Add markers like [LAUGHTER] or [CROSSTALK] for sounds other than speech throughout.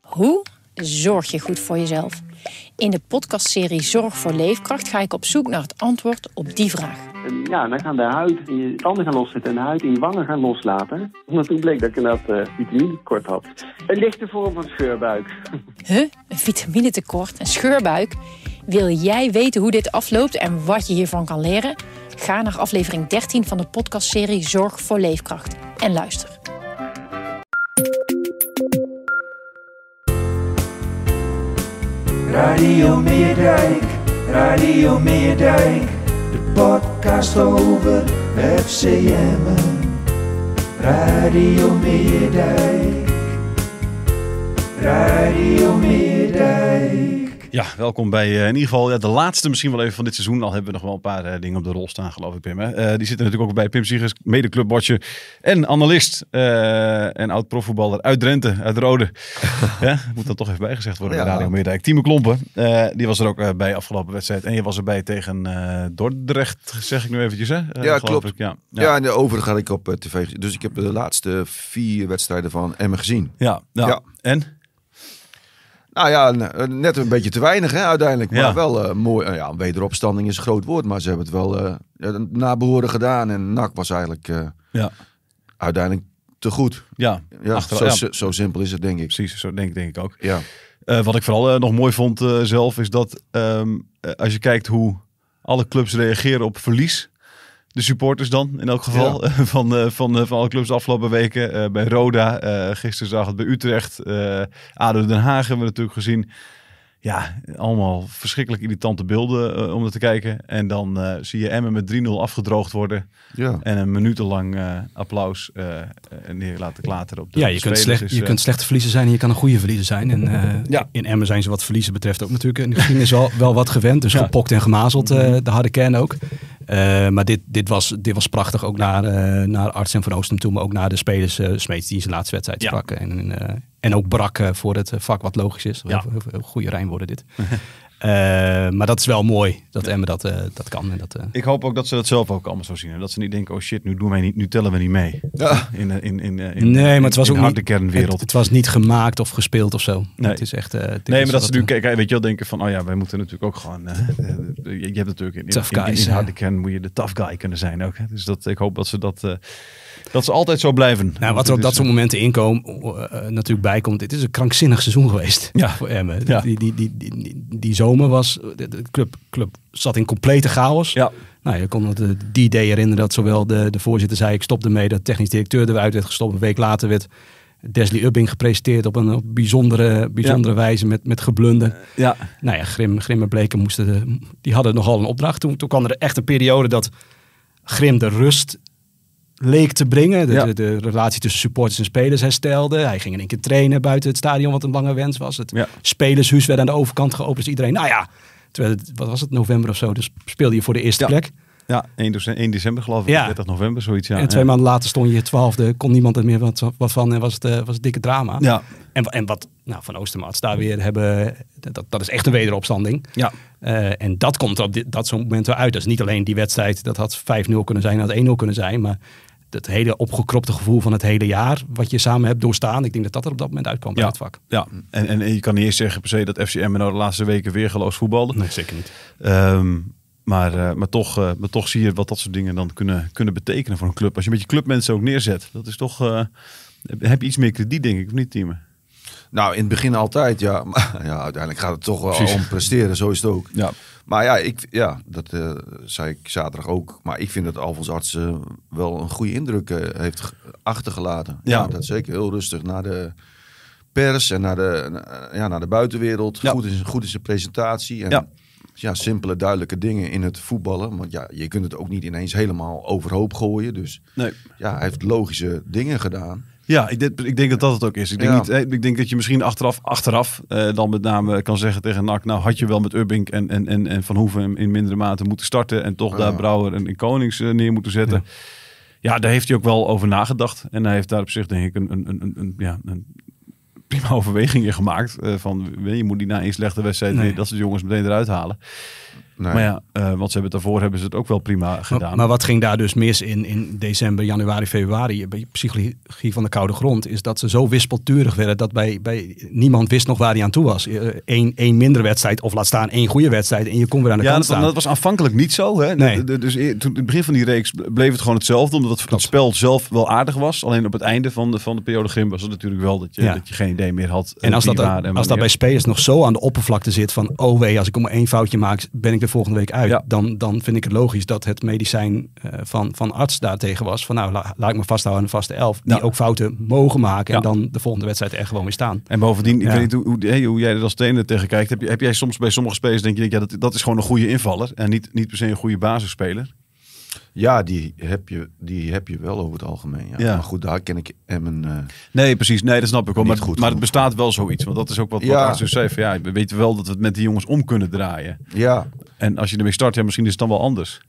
Hoe zorg je goed voor jezelf? In de podcastserie Zorg voor Leefkracht ga ik op zoek naar het antwoord op die vraag. Eh, ja, dan gaan de huid in je tanden gaan loszetten en de huid in je wangen gaan loslaten. Omdat toen bleek dat ik een uh, tekort had. Een lichte vorm van scheurbuik. [LAUGHS] Huh? Een vitamine tekort Een scheurbuik? Wil jij weten hoe dit afloopt en wat je hiervan kan leren? Ga naar aflevering 13 van de podcastserie Zorg voor Leefkracht en luister. Radio Meerdijk, Radio Meerdijk, de podcast over FCM. Radio Meerdijk, Radio Meerdijk. Ja, welkom bij eh, in ieder geval ja, de laatste misschien wel even van dit seizoen. Al hebben we nog wel een paar eh, dingen op de rol staan, geloof ik, Pim. Hè? Eh, die zitten natuurlijk ook bij Pim mede clubbordje en analist. en oud-profvoetballer uit Drenthe, uit Rode. [LAUGHS] ja, moet dat toch even bijgezegd worden ja, bij Radio Meerdijk. Klompen, die was er ook bij afgelopen wedstrijd. En je was erbij tegen Dordrecht, zeg ik nu eventjes. Hè? ja, klopt. ja. ja, en de overige had ik op tv. Dus ik heb de laatste vier wedstrijden van Emmen gezien. ja. ja. en? Nou ja, eh, net een beetje te weinig hè, uiteindelijk. Maar wel eh, mooi. Uh, ja, wederopstanding is een groot woord, maar ze hebben het wel uh, nabehoren gedaan. En NAC was eigenlijk ja. uiteindelijk te goed. Ja, ja, zo, zo, simpel is het denk ik. Precies, zo denk, denk ik ook. Ja. wat ik vooral nog mooi vond zelf, is dat ehm, als je kijkt hoe alle clubs reageren op verlies de supporters dan in elk geval [LAUGHS] van, eh, van, van, eh, van alle clubs de afgelopen weken. Eh, bij Roda, gisteren zag het bij Utrecht, uh, ADO Den Haag hebben we natuurlijk gezien. Ja, allemaal verschrikkelijk irritante beelden om er te kijken. En dan zie je Emmen met 3-0 afgedroogd worden. Ja. En een minutenlang applaus neer laten klateren op de Ja, je, kunt, slecht, je kunt slechte verliezen zijn en je kan een goede verliezen zijn. En ja. in Emmen zijn ze wat verliezen betreft ook natuurlijk. En misschien is wel, wel wat gewend. Dus gepokt en gemazeld, mhm. de harde kern ook. Eh, maar dit, dit, was, dit was prachtig, ook naar, uh, naar Arts en Van Oostem toe, maar ook naar de spelers uh, Smeets die in zijn laatste wedstrijd ja. sprak. En, en ook brak voor het vak, wat logisch is. Ja. goede Rijn worden dit. [LAUGHS] Eh, maar dat is wel mooi dat Emma dat, eh, dat kan. En dat, eh. Ik hoop ook dat ze dat zelf ook allemaal zo zien. En dat ze niet denken, oh shit, nu, doen wij niet, nu tellen we niet mee. Ja. In, in, in, in, nee, maar het was ook niet, de kernwereld. Het, was niet gemaakt of gespeeld of zo. Nee. Het is echt, nee, maar dat ze nu kijken, weet je wel, denken van, oh ja, wij moeten natuurlijk ook gewoon... je, hebt natuurlijk in, in, in, in, harde kern moet je de tough guy kunnen zijn ook. Hè? Dus dat, ik hoop dat ze dat dat ze altijd zo blijven. Nou, wat er op dat soort eh, momenten inkomen eh, eh, natuurlijk bijkomt. Dit is een krankzinnig seizoen geweest ja. [LAUGHS] voor Emmen. Die, die, die, die, die zomer was... De, club, club zat in complete chaos. Ja. Nou, je kon het die idee herinneren dat zowel de, de voorzitter zei... ik stop mee, dat technisch directeur eruit werd gestopt. Een week later werd... Desley Ubbing gepresenteerd op een bijzondere, bijzondere wijze met, met geblunder. Ja. Nou ja, Grim, Grim en Bleken moesten die hadden nogal een opdracht. Toen, toen kwam er echt een periode dat Grim de rust leek te brengen. De, de, relatie tussen supporters en spelers herstelde. Hij ging in één keer trainen buiten het stadion, wat een lange wens was. Het spelershuis werd aan de overkant geopend. Dus iedereen, nou ja, terwijl het, wat was het, november of zo, dus speelde je voor de eerste plek. Ja, 1 december, geloof ik, 30 november, zoiets. Ja. En twee maanden later stond je twaalfde, kon niemand er meer wat, wat van en was het, eh, was dikke drama. Ja. En, en wat nou, Van Oostermaats daar weer hebben, dat, dat is echt een wederopstanding. Ja. Eh, en dat komt op dat zo'n moment eruit. uit. Dat is niet alleen die wedstrijd, dat had 5-0 kunnen zijn, dat had 1-0 kunnen zijn, maar dat hele opgekropte gevoel van het hele jaar wat je samen hebt doorstaan. Ik denk dat dat er op dat moment uitkwam ja, het vak. Ja, en, en, en je kan niet eens zeggen per se dat FCM nou de laatste weken weer geloos voetbalde. Nee, zeker niet. Ehm, maar, eh, maar, toch, eh, maar toch zie je wat dat soort dingen dan kunnen, kunnen betekenen voor een club. Als je met je clubmensen ook neerzet, dat is toch... Eh, heb je iets meer krediet, denk ik, of niet, Timmer? Nou, in het begin altijd, ja. Maar [LAUGHS] ja, uiteindelijk gaat het toch wel om presteren, zo is het ook. Ja. Maar ja, ik, ja dat eh, zei ik zaterdag ook. Maar ik vind dat Alfons Arts eh, wel een goede indruk eh, heeft achtergelaten. Ja. dat zeker. Heel rustig naar de pers en naar de, ja, naar de buitenwereld. Ja. Goed, is, goed is zijn presentatie. En, ja. ja, simpele, duidelijke dingen in het voetballen. Want ja, je kunt het ook niet ineens helemaal overhoop gooien. Dus nee. ja, hij heeft logische dingen gedaan. Ja, ik, ik denk dat dat het ook is. Ik denk, niet, eh, ik denk dat je misschien achteraf, achteraf eh, dan met name kan zeggen tegen NAC... nou had je wel met Urbink en, en, en, en Van Hoeven in mindere mate moeten starten... en toch daar Brouwer en, en Konings eh, neer moeten zetten. Ja. daar heeft hij ook wel over nagedacht. En hij heeft daar op zich denk ik een, een, een, een ja, een prima [LAUGHS] overweging in gemaakt. van je moet die na één slechte wedstrijd... Nee. dat ze de jongens meteen eruit halen. Nee. Maar ja, eh, want ze hebben het daarvoor hebben ze het ook wel prima gedaan. Maar, wat ging daar dus mis in, in december, januari, februari, bij psychologie van de koude grond, is dat ze zo wispelturig werden dat bij, bij niemand wist nog waar hij aan toe was. Eén eh, één minder wedstrijd, of laat staan één goede wedstrijd, en je kon weer aan de ja, kant dat, Dat was aanvankelijk niet zo. Hè? Nee. dus e- toen, in het begin van die reeks bleef het gewoon hetzelfde, omdat het, spel zelf wel aardig was. Alleen op het einde van de, van de periode Grim was het natuurlijk wel dat je, dat je geen idee meer had. En eh, als dat, als dat bij spelers nog zo aan de oppervlakte zit van, oh wee, als ik om maar één foutje maak, ben ik de volgende week uit. Dan, dan vind ik het logisch dat het medicijn eh, van, van arts daartegen was. Van nou, laat ik me vasthouden aan een vaste elf. Die ook fouten mogen maken. En dan de volgende wedstrijd er gewoon weer staan. En bovendien, ik weet niet hoe, hoe, jij er als trainer tegen kijkt. Heb, heb jij soms bij sommige spelers denk je, ja, dat, dat is gewoon een goede invaller. En niet, niet per se een goede basisspeler. Ja, die heb, je, die heb je wel over het algemeen. Ja. Maar goed, daar ken ik een. Uh, nee, precies. Nee, dat snap ik ook Maar, goed maar het bestaat wel zoiets. Want dat is ook wat ja. Arthur zei. ja, we weten wel dat we het met die jongens om kunnen draaien. Ja. En als je ermee start, ja, misschien is het dan wel anders.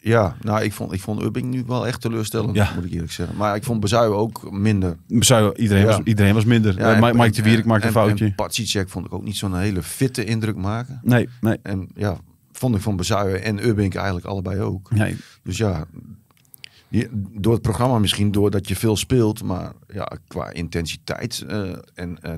Ja, nou, ik vond, ik vond Ubbing nu wel echt teleurstellend, ja. moet ik eerlijk zeggen. Maar ik vond Bezui ook minder. Bezui, iedereen, was, iedereen was minder. Ja, eh, en, Mike de Wierik maakte een foutje. En check vond ik ook niet zo'n hele fitte indruk maken. Nee, nee. En ja, vond ik van Bezuijen en Urbink eigenlijk allebei ook. Dus ja, je, door het programma misschien, doordat je veel speelt, maar ja, qua intensiteit eh, en eh,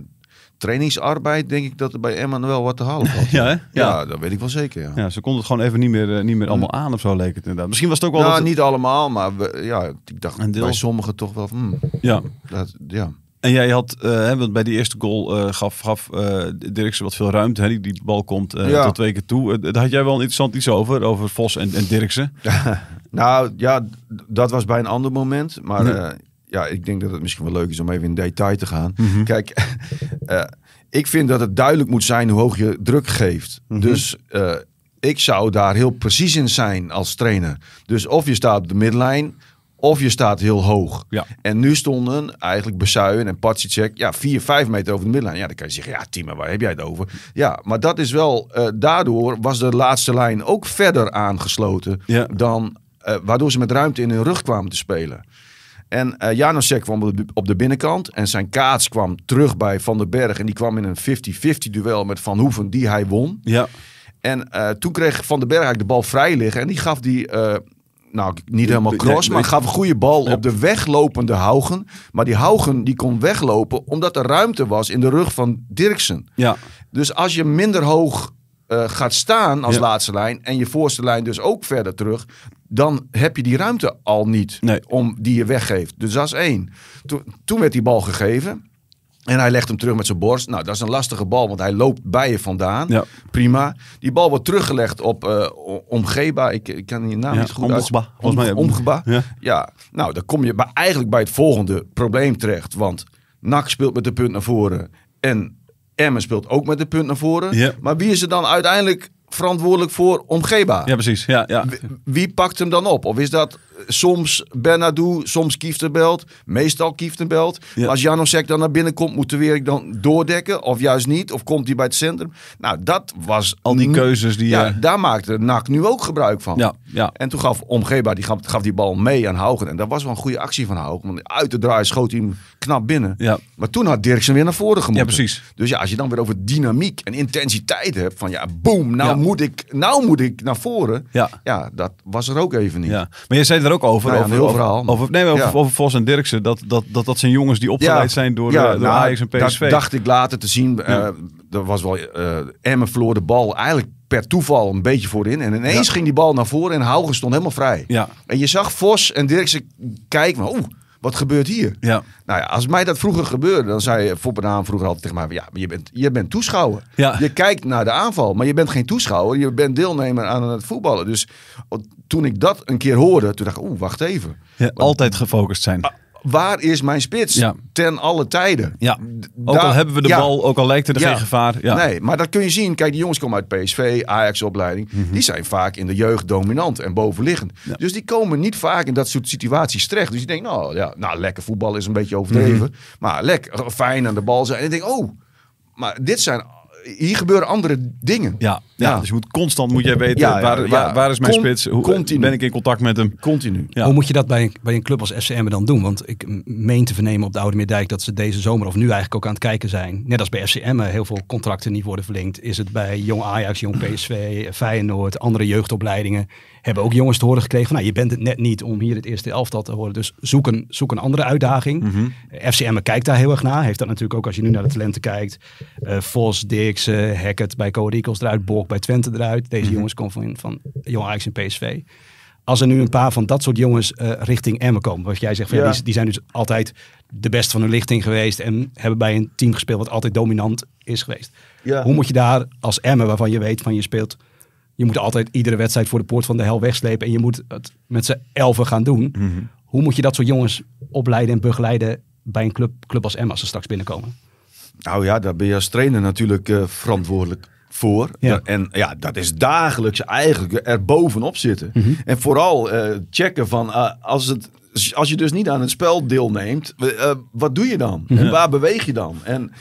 trainingsarbeid denk ik dat er bij Emma wel wat te halen was. [LAUGHS] ja, ja, dat weet ik wel zeker. Ja. ja. ze kon het gewoon even niet meer, eh, niet meer allemaal aan of zo leek het inderdaad. Misschien was het ook wel. Nou, niet allemaal, maar ja, ik dacht bij sommigen toch wel. Van, hmm, ja. Dat, ja. En jij had, eh, want bij die eerste goal eh, gaf, gaf eh, Dirksen wat veel ruimte. Hè? Die, bal komt tot twee keer toe. daar had jij wel een interessant iets over, over Vos en, en Dirksen. [LAUGHS] nou ja, dat was bij een ander moment. Maar ja. ja, ik denk dat het misschien wel leuk is om even in detail te gaan. Mhm. Kijk, [LAUGHS] ik vind dat het duidelijk moet zijn hoe hoog je druk geeft. Mhm. Dus ik zou daar heel precies in zijn als trainer. Dus of je staat op de midlijn of je staat heel hoog. Ja. En nu stonden eigenlijk Besuien en Patsicek ja, vier, vijf meter over de middenlijn. Ja, dan kan je zeggen, ja Tima, waar heb jij het over? Ja, maar dat is wel, eh, daardoor was de laatste lijn ook verder aangesloten dan, eh, waardoor ze met ruimte in hun rug kwamen te spelen. En uh, eh, Janosek kwam op de, binnenkant en zijn kaats kwam terug bij Van den Berg. En die kwam in een 50-50 duel met Van Hoeven, die hij won. Ja. En toen kreeg Van den Berg eigenlijk de bal vrij liggen. En die gaf die, nou, niet helemaal cross, maar gaf een goede bal op de weglopende Haugen. Maar die Haugen die kon weglopen omdat er ruimte was in de rug van Dirksen. Ja. Dus als je minder hoog eh, gaat staan als laatste lijn en je voorste lijn dus ook verder terug, dan heb je die ruimte al niet nee. om, die je weggeeft. Dus dat is één. Toen, toen werd die bal gegeven. En hij legt hem terug met zijn borst. Nou, dat is een lastige bal, want hij loopt bij je vandaan. Ja. Prima. Die bal wordt teruggelegd op uh, Omgeba. Ik, ik kan die naam ja, niet goed Omgeba. omgeba. Ja. Nou, dan kom je eigenlijk bij het volgende probleem terecht. Want NAC speelt met de punt naar voren. En Emmen speelt ook met de punt naar voren. Maar wie is er dan uiteindelijk verantwoordelijk voor Omgeba? Ja, precies. Ja, ja. wie pakt hem dan op? Of is dat soms Bernardo, soms Kieftenbelt. Meestal Kieftenbelt. Ja. Als Janosek dan naar binnen komt, moet de weer dan doordekken. Of juist niet. Of komt hij bij het centrum. Nou, dat was... Al die keuzes die... Ja, eh, daar maakte NAC nu ook gebruik van. Ja, ja. En toen gaf Omgeba, die gaf, gaf, die bal mee aan Haugen. En dat was wel een goede actie van Haugen. Want uit de draai schoot hij knap binnen. Ja. Maar toen had Dirksen weer naar voren gemoeten. Ja, precies. Dus ja, als je dan weer over dynamiek en intensiteit hebt. Van ja, boom, nou, Moet, ik, nou moet ik naar voren. Ja. ja, dat was er ook even niet. Ja. Maar je zei dat ook over. Nou over, overal, over, nee, over, over, Vos en Dirksen. Dat, dat, dat, dat zijn jongens die opgeleid zijn door, de eh, door nou, Ajax en PSV. Dat dacht ik later te zien. Eh, er was wel... Uh, Emmen verloor de bal eigenlijk per toeval een beetje voorin. En ineens ging die bal naar voren en Haugen stond helemaal vrij. Ja. En je zag Vos en Dirksen kijken. Oeh, wat gebeurt hier? Ja. Nou ja, als mij dat vroeger gebeurde, dan zei Foppenaan vroeger altijd tegen mij: Ja, je bent, je bent toeschouwer. Je kijkt naar de aanval, maar je bent geen toeschouwer. Je bent deelnemer aan het voetballen. Dus toen ik dat een keer hoorde, toen dacht ik: Oeh, wacht even. Ja, altijd gefocust zijn waar is mijn spits ten alle tijden? Ja. Ook al hebben we de bal, ook al lijkt er ja. geen gevaar. Nee, maar dat kun je zien. Kijk, die jongens komen uit PSV, Ajax-opleiding. Mhm. Die zijn vaak in de jeugd dominant en bovenliggend. Dus die komen niet vaak in dat soort situaties terecht. Dus je denkt, nou, ja, nou lekker voetbal is een beetje overdreven. Mhm. Maar lekker, eh, fijn aan de bal zijn. En ik denk, oh... Maar dit zijn hier gebeuren andere dingen. Ja, dus je moet constant moet jij weten waar, is mijn spits? Hoe ben ik in contact met hem? Continu. Hoe moet je dat bij een, bij een club als FCM dan doen? Want ik meen te vernemen op de Oude Meerdijk dat ze deze zomer of nu eigenlijk ook aan het kijken zijn. Net als bij FCM heel veel contracten niet worden verlengd. Is het bij Jong Ajax, Jong PSV, Feyenoord, andere jeugdopleidingen hebben ook jongens te horen gekregen van, nou, je bent het net niet om hier het eerste elftal te horen. Dus zoek een, zoek een andere uitdaging. FCM mhm. eh, kijkt daar heel erg naar. Heeft dat natuurlijk ook, als je nu naar de talenten kijkt, uh, Vos, Dix, Hackett bij Code eruit, Borg bij Twente eruit. Deze mhm. jongens komen van, van Jong Ajax en PSV als er nu een paar van dat soort jongens eh, richting Emmen komen. Wat jij zegt, die, zijn dus altijd de best van hun lichting geweest. En hebben bij een team gespeeld wat altijd dominant is geweest. Hoe moet je daar als Emmen, waarvan je weet van je speelt je moet altijd iedere wedstrijd voor de poort van de hel wegslepen. En je moet het met z'n elven gaan doen. Mhm. Hoe moet je dat soort jongens opleiden en begeleiden bij een club, club als Emma als ze straks binnenkomen? Nou ja, daar ben je als trainer natuurlijk eh, verantwoordelijk voor. Ja. En ja, dat is dagelijks eigenlijk er bovenop zitten. Mhm. En vooral eh, checken van eh, als het als je dus niet aan het spel deelneemt, wat doe je dan? En mhm. waar beweeg je dan? En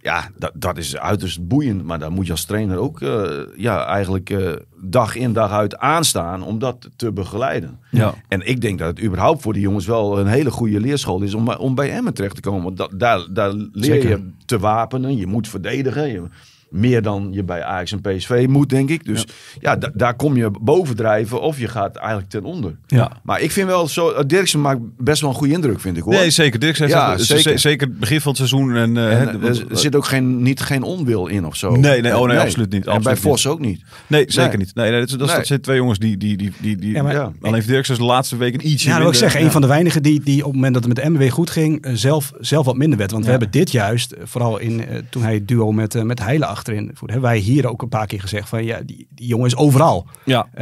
ja, dat, dat is uiterst boeiend. Maar daar moet je als trainer ook eh, ja, eigenlijk eh, dag in dag uit aanstaan om dat te begeleiden. Ja. En ik denk dat het überhaupt voor die jongens wel een hele goede leerschool is om, om bij Emmen terecht te komen. Want daar, daar leer je te wapenen, je moet verdedigen. Je, meer dan je bij Ajax en PSV moet, denk ik. Dus ja, daar kom je bovendrijven of je gaat eigenlijk ten onder. Ja. Maar ik vind wel zo... Eh, Dirksen maakt best wel een goede indruk, vind ik hoor. Nee, zeker. Dirksen heeft ja, zeker. begin van het seizoen. En, eh, eh, er zit ook geen, niet, geen onwil in of zo. Nee, nee, oh, nee, absoluut niet. en bij Vos ook niet. Nee, zeker niet. Nee, nee, dat, dat, zijn twee jongens die... die, die, die, ja, Alleen heeft Dirksen de laatste weken ietsje Ja, wil ik zeggen. Een van de weinigen die, die op het moment dat het met de MW goed ging... zelf, zelf wat minder werd. Want we hebben dit juist, vooral in, toen hij het duo met, met Heilen achterin. hebben wij hier ook een paar keer gezegd van ja, die, die jongen is overal. Ja. Uh,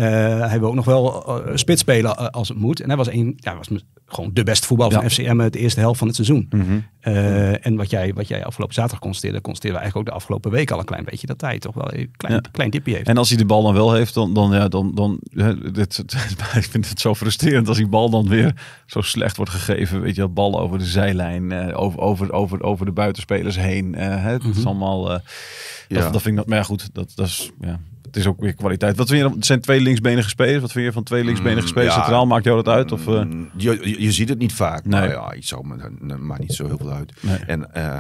hij wil ook nog wel uh, spits spelen eh, als het moet. En hij was, een, ja, was gewoon de beste voetbal van ja. FCM de eerste helft van het seizoen. Mhm. Eh, en wat jij, wat jij afgelopen zaterdag constateerde, constateerden we eigenlijk ook de afgelopen week al een klein beetje dat hij toch wel een klein, ja. klein dipje heeft. En als hij de bal dan wel heeft, dan, dan ja, dan, dan dit, [LAUGHS] ik vind het zo frustrerend als die bal dan weer zo slecht wordt gegeven. Weet je, dat bal over de zijlijn, eh, over, over, over, over de buitenspelers heen. Uh, het mhm. is allemaal, dat, dat, vind ik, maar goed, dat, dat is, ja, is ook weer kwaliteit. Wat vind je, het zijn twee linksbenige spelers. Wat vind je van twee linksbenige mm, spelers? Centraal maakt jou dat uit? Of, mm, eh? je, je, ziet het niet vaak. Nee. Nou ja, iets maakt niet zo heel veel uit. En eh,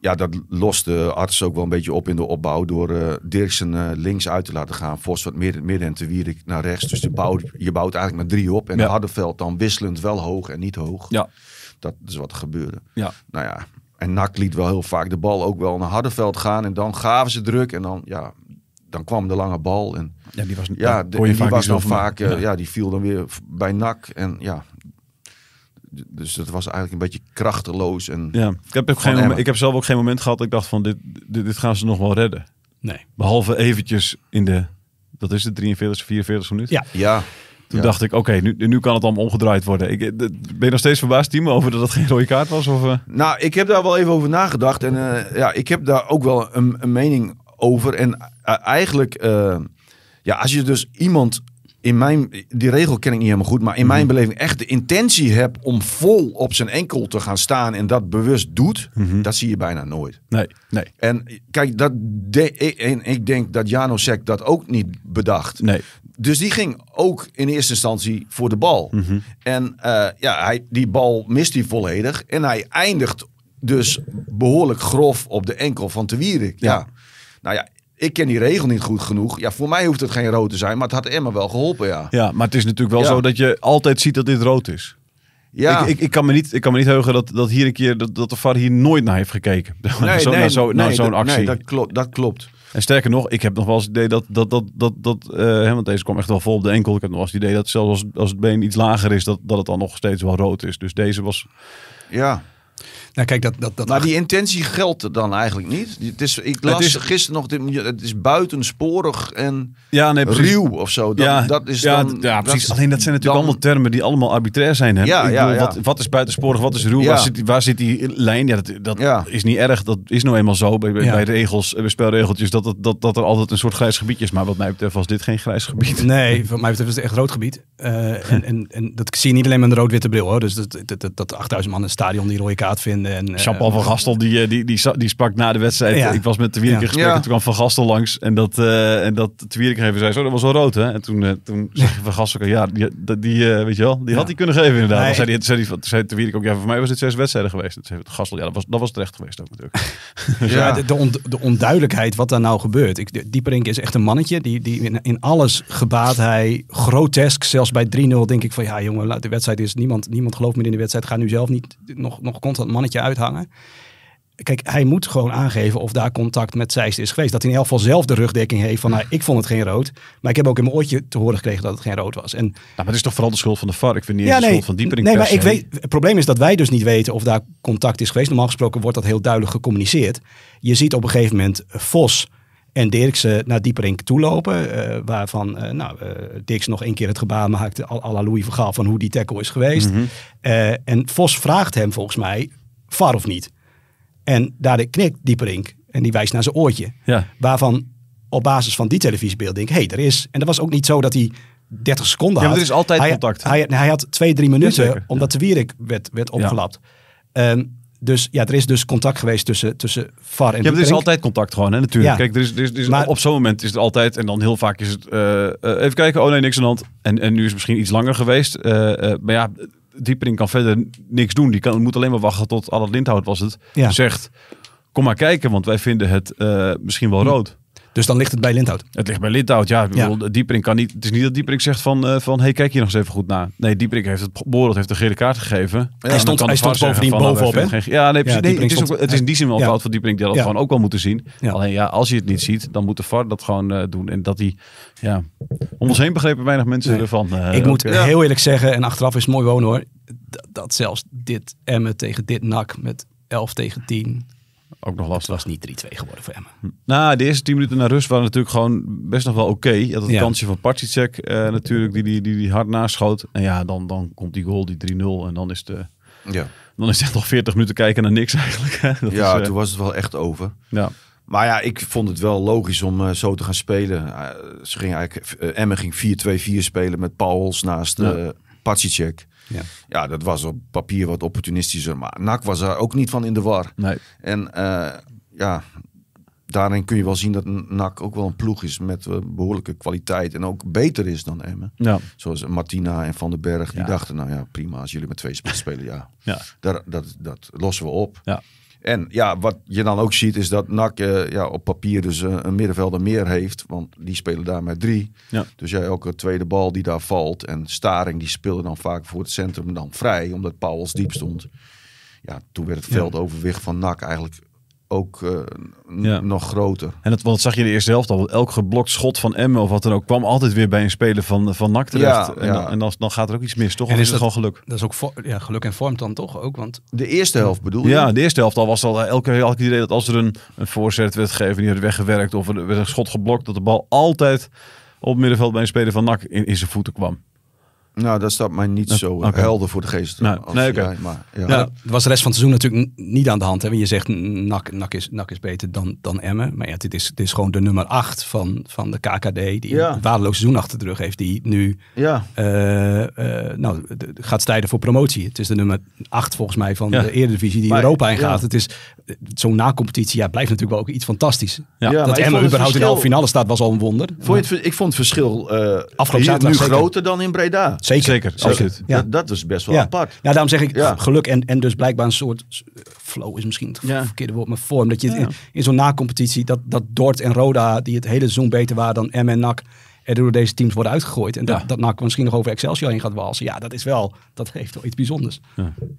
ja, dat lost de arts ook wel een beetje op in de opbouw. Door uh, Dirksen links uit te laten gaan. Vos wat meer in het midden en te Wierik naar rechts. Dus je bouwt, je bouwt eigenlijk met drie op. En ja. Hardenveld dan wisselend wel hoog en niet hoog. Ja. Dat is wat er gebeurde. Ja. Nou ja, en Nak liet wel heel vaak de bal ook wel naar Hardenveld gaan. En dan gaven ze druk. En dan, ja, dan kwam de lange bal. En, ja, die was, ja, de, die was dan vaak, eh, ja. die viel dan weer bij nak. En ja, dus dat was eigenlijk een beetje krachteloos. En ja, ik heb, ook geen ik heb zelf ook geen moment gehad dat ik dacht van dit, dit, gaan ze nog wel redden. Nee. Behalve eventjes in de, dat is de 43, 44 minuten. Ja. ja. Toen dacht ik, oké, nu, nu kan het allemaal omgedraaid worden. Ik, eh, ben je nog steeds verbaasd, Timo, over dat dat geen rode kaart was? Of, eh? Nou, ik heb daar wel even over nagedacht. En ja, ik heb daar ook wel een, een mening over. En eh, eigenlijk, eh, ja, als je dus iemand in mijn, die regel ken ik niet helemaal goed, maar in mijn mhm. beleving echt de intentie hebt om vol op zijn enkel te gaan staan en dat bewust doet, mhm. dat zie je bijna nooit. Nee, nee. En kijk, dat de, en ik denk dat Janosek dat ook niet bedacht. Nee. Dus die ging ook in eerste instantie voor de bal. Mhm. En eh, ja, hij, die bal mist hij volledig en hij eindigt dus behoorlijk grof op de enkel van Te Wierik. ja. Nou ja, ik ken die regel niet goed genoeg. Ja, voor mij hoeft het geen rood te zijn, maar het had Emma wel geholpen, ja. Ja, maar het is natuurlijk wel zo dat je altijd ziet dat dit rood is. Ja. Ik, ik, ik, kan me niet, ik kan me niet heugen dat, dat, hier een keer, dat, de far hier nooit naar heeft gekeken. [LAUGHS] Nee, zo, nee, zo'n actie. Nee, dat klopt. Dat klopt. En sterker nog, ik heb nog wel eens het idee dat, dat, dat, dat, dat eh, want deze kwam echt wel vol op de enkel. Ik heb nog wel eens het idee dat zelfs als, als het been iets lager is, dat, dat het dan nog steeds wel rood is. Dus deze was... Ja. Nou, kijk, dat, dat, dat maar die intentie geldt dan eigenlijk niet. Het is, ik las gisteren nog, dit, het is buitensporig en ja, nee, ruw of zo. ja, dat is ja, dan, ja, precies. Alleen dat zijn natuurlijk allemaal termen die allemaal arbitrair zijn. Hè? Ja, ja, bedoel, wat, wat, is buitensporig, wat is ruw, waar zit, waar, zit, die lijn? Ja, dat dat is niet erg, dat is nou eenmaal zo bij, bij regels, bij spelregeltjes, dat, dat, dat, er altijd een soort grijs gebied is. Maar wat mij betreft was dit geen grijs gebied. Nee, [LAUGHS] wat mij betreft is het echt rood gebied. Eh, en, en, en, dat zie je niet alleen met een rood-witte bril. Hoor. Dus dat, dat, dat, dat 8000 man een stadion die rode kaart vinden en eh, jean van Gastel, die, eh, die, die, die, sprak na de wedstrijd. Ik was met de Wierke ja. gesprek en toen kwam Van Gastel langs. En dat, eh, en dat de Wierke even zei, zo, dat was wel rood hè. En toen, toen zag Van Gastel, ja, die, die weet je wel, die had hij kunnen geven inderdaad. Nee. zei, die, zei, die, zei de ook, ja, voor mij was dit zes wedstrijden geweest. Dat Gastel, ja, dat was, dat was terecht geweest ook natuurlijk. [LAUGHS] Dus ja, de, de, on, de, onduidelijkheid wat daar nou gebeurt. Ik, Dieperink is echt een mannetje, die, die in, alles gebaat hij, grotesk, zelfs bij 3-0 denk ik van, ja jongen, de wedstrijd is, niemand, niemand gelooft meer in de wedstrijd, ga nu zelf niet nog, nog constant mannetje uithangen. Kijk, hij moet gewoon aangeven of daar contact met Zeist is geweest. Dat hij in elk geval zelf de rugdekking heeft van, nou, ik vond het geen rood. Maar ik heb ook in mijn oortje te horen gekregen dat het geen rood was. En, nou, maar het is toch vooral de schuld van de VAR? Ik vind niet de schuld van Diepering Nee, maar ik weet, het probleem is dat wij dus niet weten of daar contact is geweest. Normaal gesproken wordt dat heel duidelijk gecommuniceerd. Je ziet op een gegeven moment Vos en Dirksen naar Dieperink toe lopen, eh, waarvan uh, nou, uh, nog één keer het gebaar maakte, à Louis Vergaal, van hoe die tackle is geweest. Mhm. en Vos vraagt hem volgens mij, VAR of niet? En daar knikt Dieperink en die wijst naar zijn oortje. Ja. Waarvan op basis van die televisiebeeld denk hé, hey, er is. En dat was ook niet zo dat hij 30 seconden had. Ja, er is altijd hij, contact. Hij, hij, had twee, drie minuten, omdat de Wierik werd, werd opgelapt. Ehm, dus ja, er is dus contact geweest tussen, tussen VAR en Ja, maar er is altijd contact gewoon, en natuurlijk. Kijk, er is, er is, maar, op zo'n moment is het altijd, en dan heel vaak is het, eh, eh, even kijken, oh nee, niks aan de hand. En, en nu is het misschien iets langer geweest. Eh, maar ja, Diepering kan verder niks doen. Die kan, moet alleen maar wachten tot al lint Lindhout was het. Ja. Zegt, kom maar kijken, want wij vinden het eh, misschien wel hm. rood. Dus dan ligt het bij Lindhout. Het ligt bij Lindhout, ja. ja. Dieperink kan niet. Het is niet dat Dieperink zegt van, uh, van hey, kijk hier nog eens even goed na. Nee, Dieperink heeft het Borrel heeft de gele kaart gegeven. Ja, hij stond, hij stond bovendien nou, bovenop, hè? ja, nee, precies. Ja, nee, het, is ook, het is in die zin wel fout van Dieperink die dat gewoon ook wel moeten zien. Alleen ja, als je het niet ziet, dan moet de VAR dat gewoon eh, doen. En dat die, ja, om ons heen begrepen weinig mensen ervan. Eh, Ik moet heel eerlijk zeggen, en achteraf is mooi wonen hoor, dat, zelfs dit Emmen tegen dit NAC met 11 tegen 10 ook nog lastig. Het was niet 3-2 geworden voor Emma. Nou, de eerste 10 minuten naar rust waren natuurlijk gewoon best nog wel oké. Je had het kansje van Partizek eh, natuurlijk, die, die, die, die hard naschoot. En ja, dan, dan komt die goal, die 3-0. En dan is de... Ja. Dan is het echt nog 40 minuten kijken naar niks eigenlijk. Dat ja, is, eh, toen was het wel echt over. Ja. Maar ja, ik vond het wel logisch om eh, zo te gaan spelen. Uh, ze ging eigenlijk, Emmen ging 4-2-4 spelen met Pauls naast ja. Ja. ja, dat was op papier wat opportunistischer. Maar NAC was daar ook niet van in de war. Nee. En eh, ja, daarin kun je wel zien dat NAC ook wel een ploeg is met eh, behoorlijke kwaliteit. En ook beter is dan Emmen. Ja. Zoals Martina en Van den Berg. Die dachten, nou ja, prima als jullie met twee spelen. ja, ja. Daar, dat, dat lossen we op. Ja. En ja, wat je dan ook ziet is dat NAC eh, ja, op papier dus eh, een middenvelder meer heeft. Want die spelen daar met drie. Dus ja, elke tweede bal die daar valt. En Staring die speelde dan vaak voor het centrum dan vrij. Omdat Pauwels diep stond. Ja, toen werd het veldoverwicht van NAC eigenlijk ook eh, nog groter. En dat, want zag je de eerste helft al. elk geblokt schot van Emmen of wat dan ook kwam altijd weer bij een speler van, van NAC terecht. en, Dan, en dan, gaat er ook iets mis, toch? En of is, het gewoon geluk? Dat is ook ja, geluk en vorm dan toch ook. Want... De eerste helft bedoel je? Ja, de eerste helft al was al eh, elke keer het idee dat als er een, een voorzet werd gegeven, die werd weggewerkt of er werd een schot geblokt, dat de bal altijd op middenveld bij een speler van NAC in, in zijn voeten kwam. Nou, dat staat mij niet zo eh, helder voor de geest. Nou, nee, maar, ja. was de rest van het seizoen natuurlijk niet aan de hand. Hè? Je zegt, NAC, NAC, is, is beter dan, dan Emmen. Maar ja, dit is, dit is gewoon de nummer 8 van, van de KKD. Die ja. een waardeloos seizoen achter de rug heeft. Die nu ja. Eh, eh, nou, gaat stijden voor promotie. Het is de nummer 8 volgens mij van de de Eredivisie die maar, Europa ingaat. Het is zo'n na-competitie ja, blijft natuurlijk wel ook iets fantastisch. dat Emmen überhaupt in de halve finale staat was al een wonder. je het, ik vond het verschil uh, hier, nu groter dan in Breda. Zeker. Zeker, Dat, is best wel apart. Ja, daarom zeg ik geluk en, en dus blijkbaar een soort flow is misschien het verkeerde woord, maar vorm. Dat je in, in zo'n nacompetitie, dat, dat Dort en Roda, die het hele seizoen beter waren dan M en NAC, er door deze teams worden uitgegooid. En dat, dat NAC misschien nog over Excelsior heen gaat walsen. Ja, dat is wel, dat heeft wel iets bijzonders.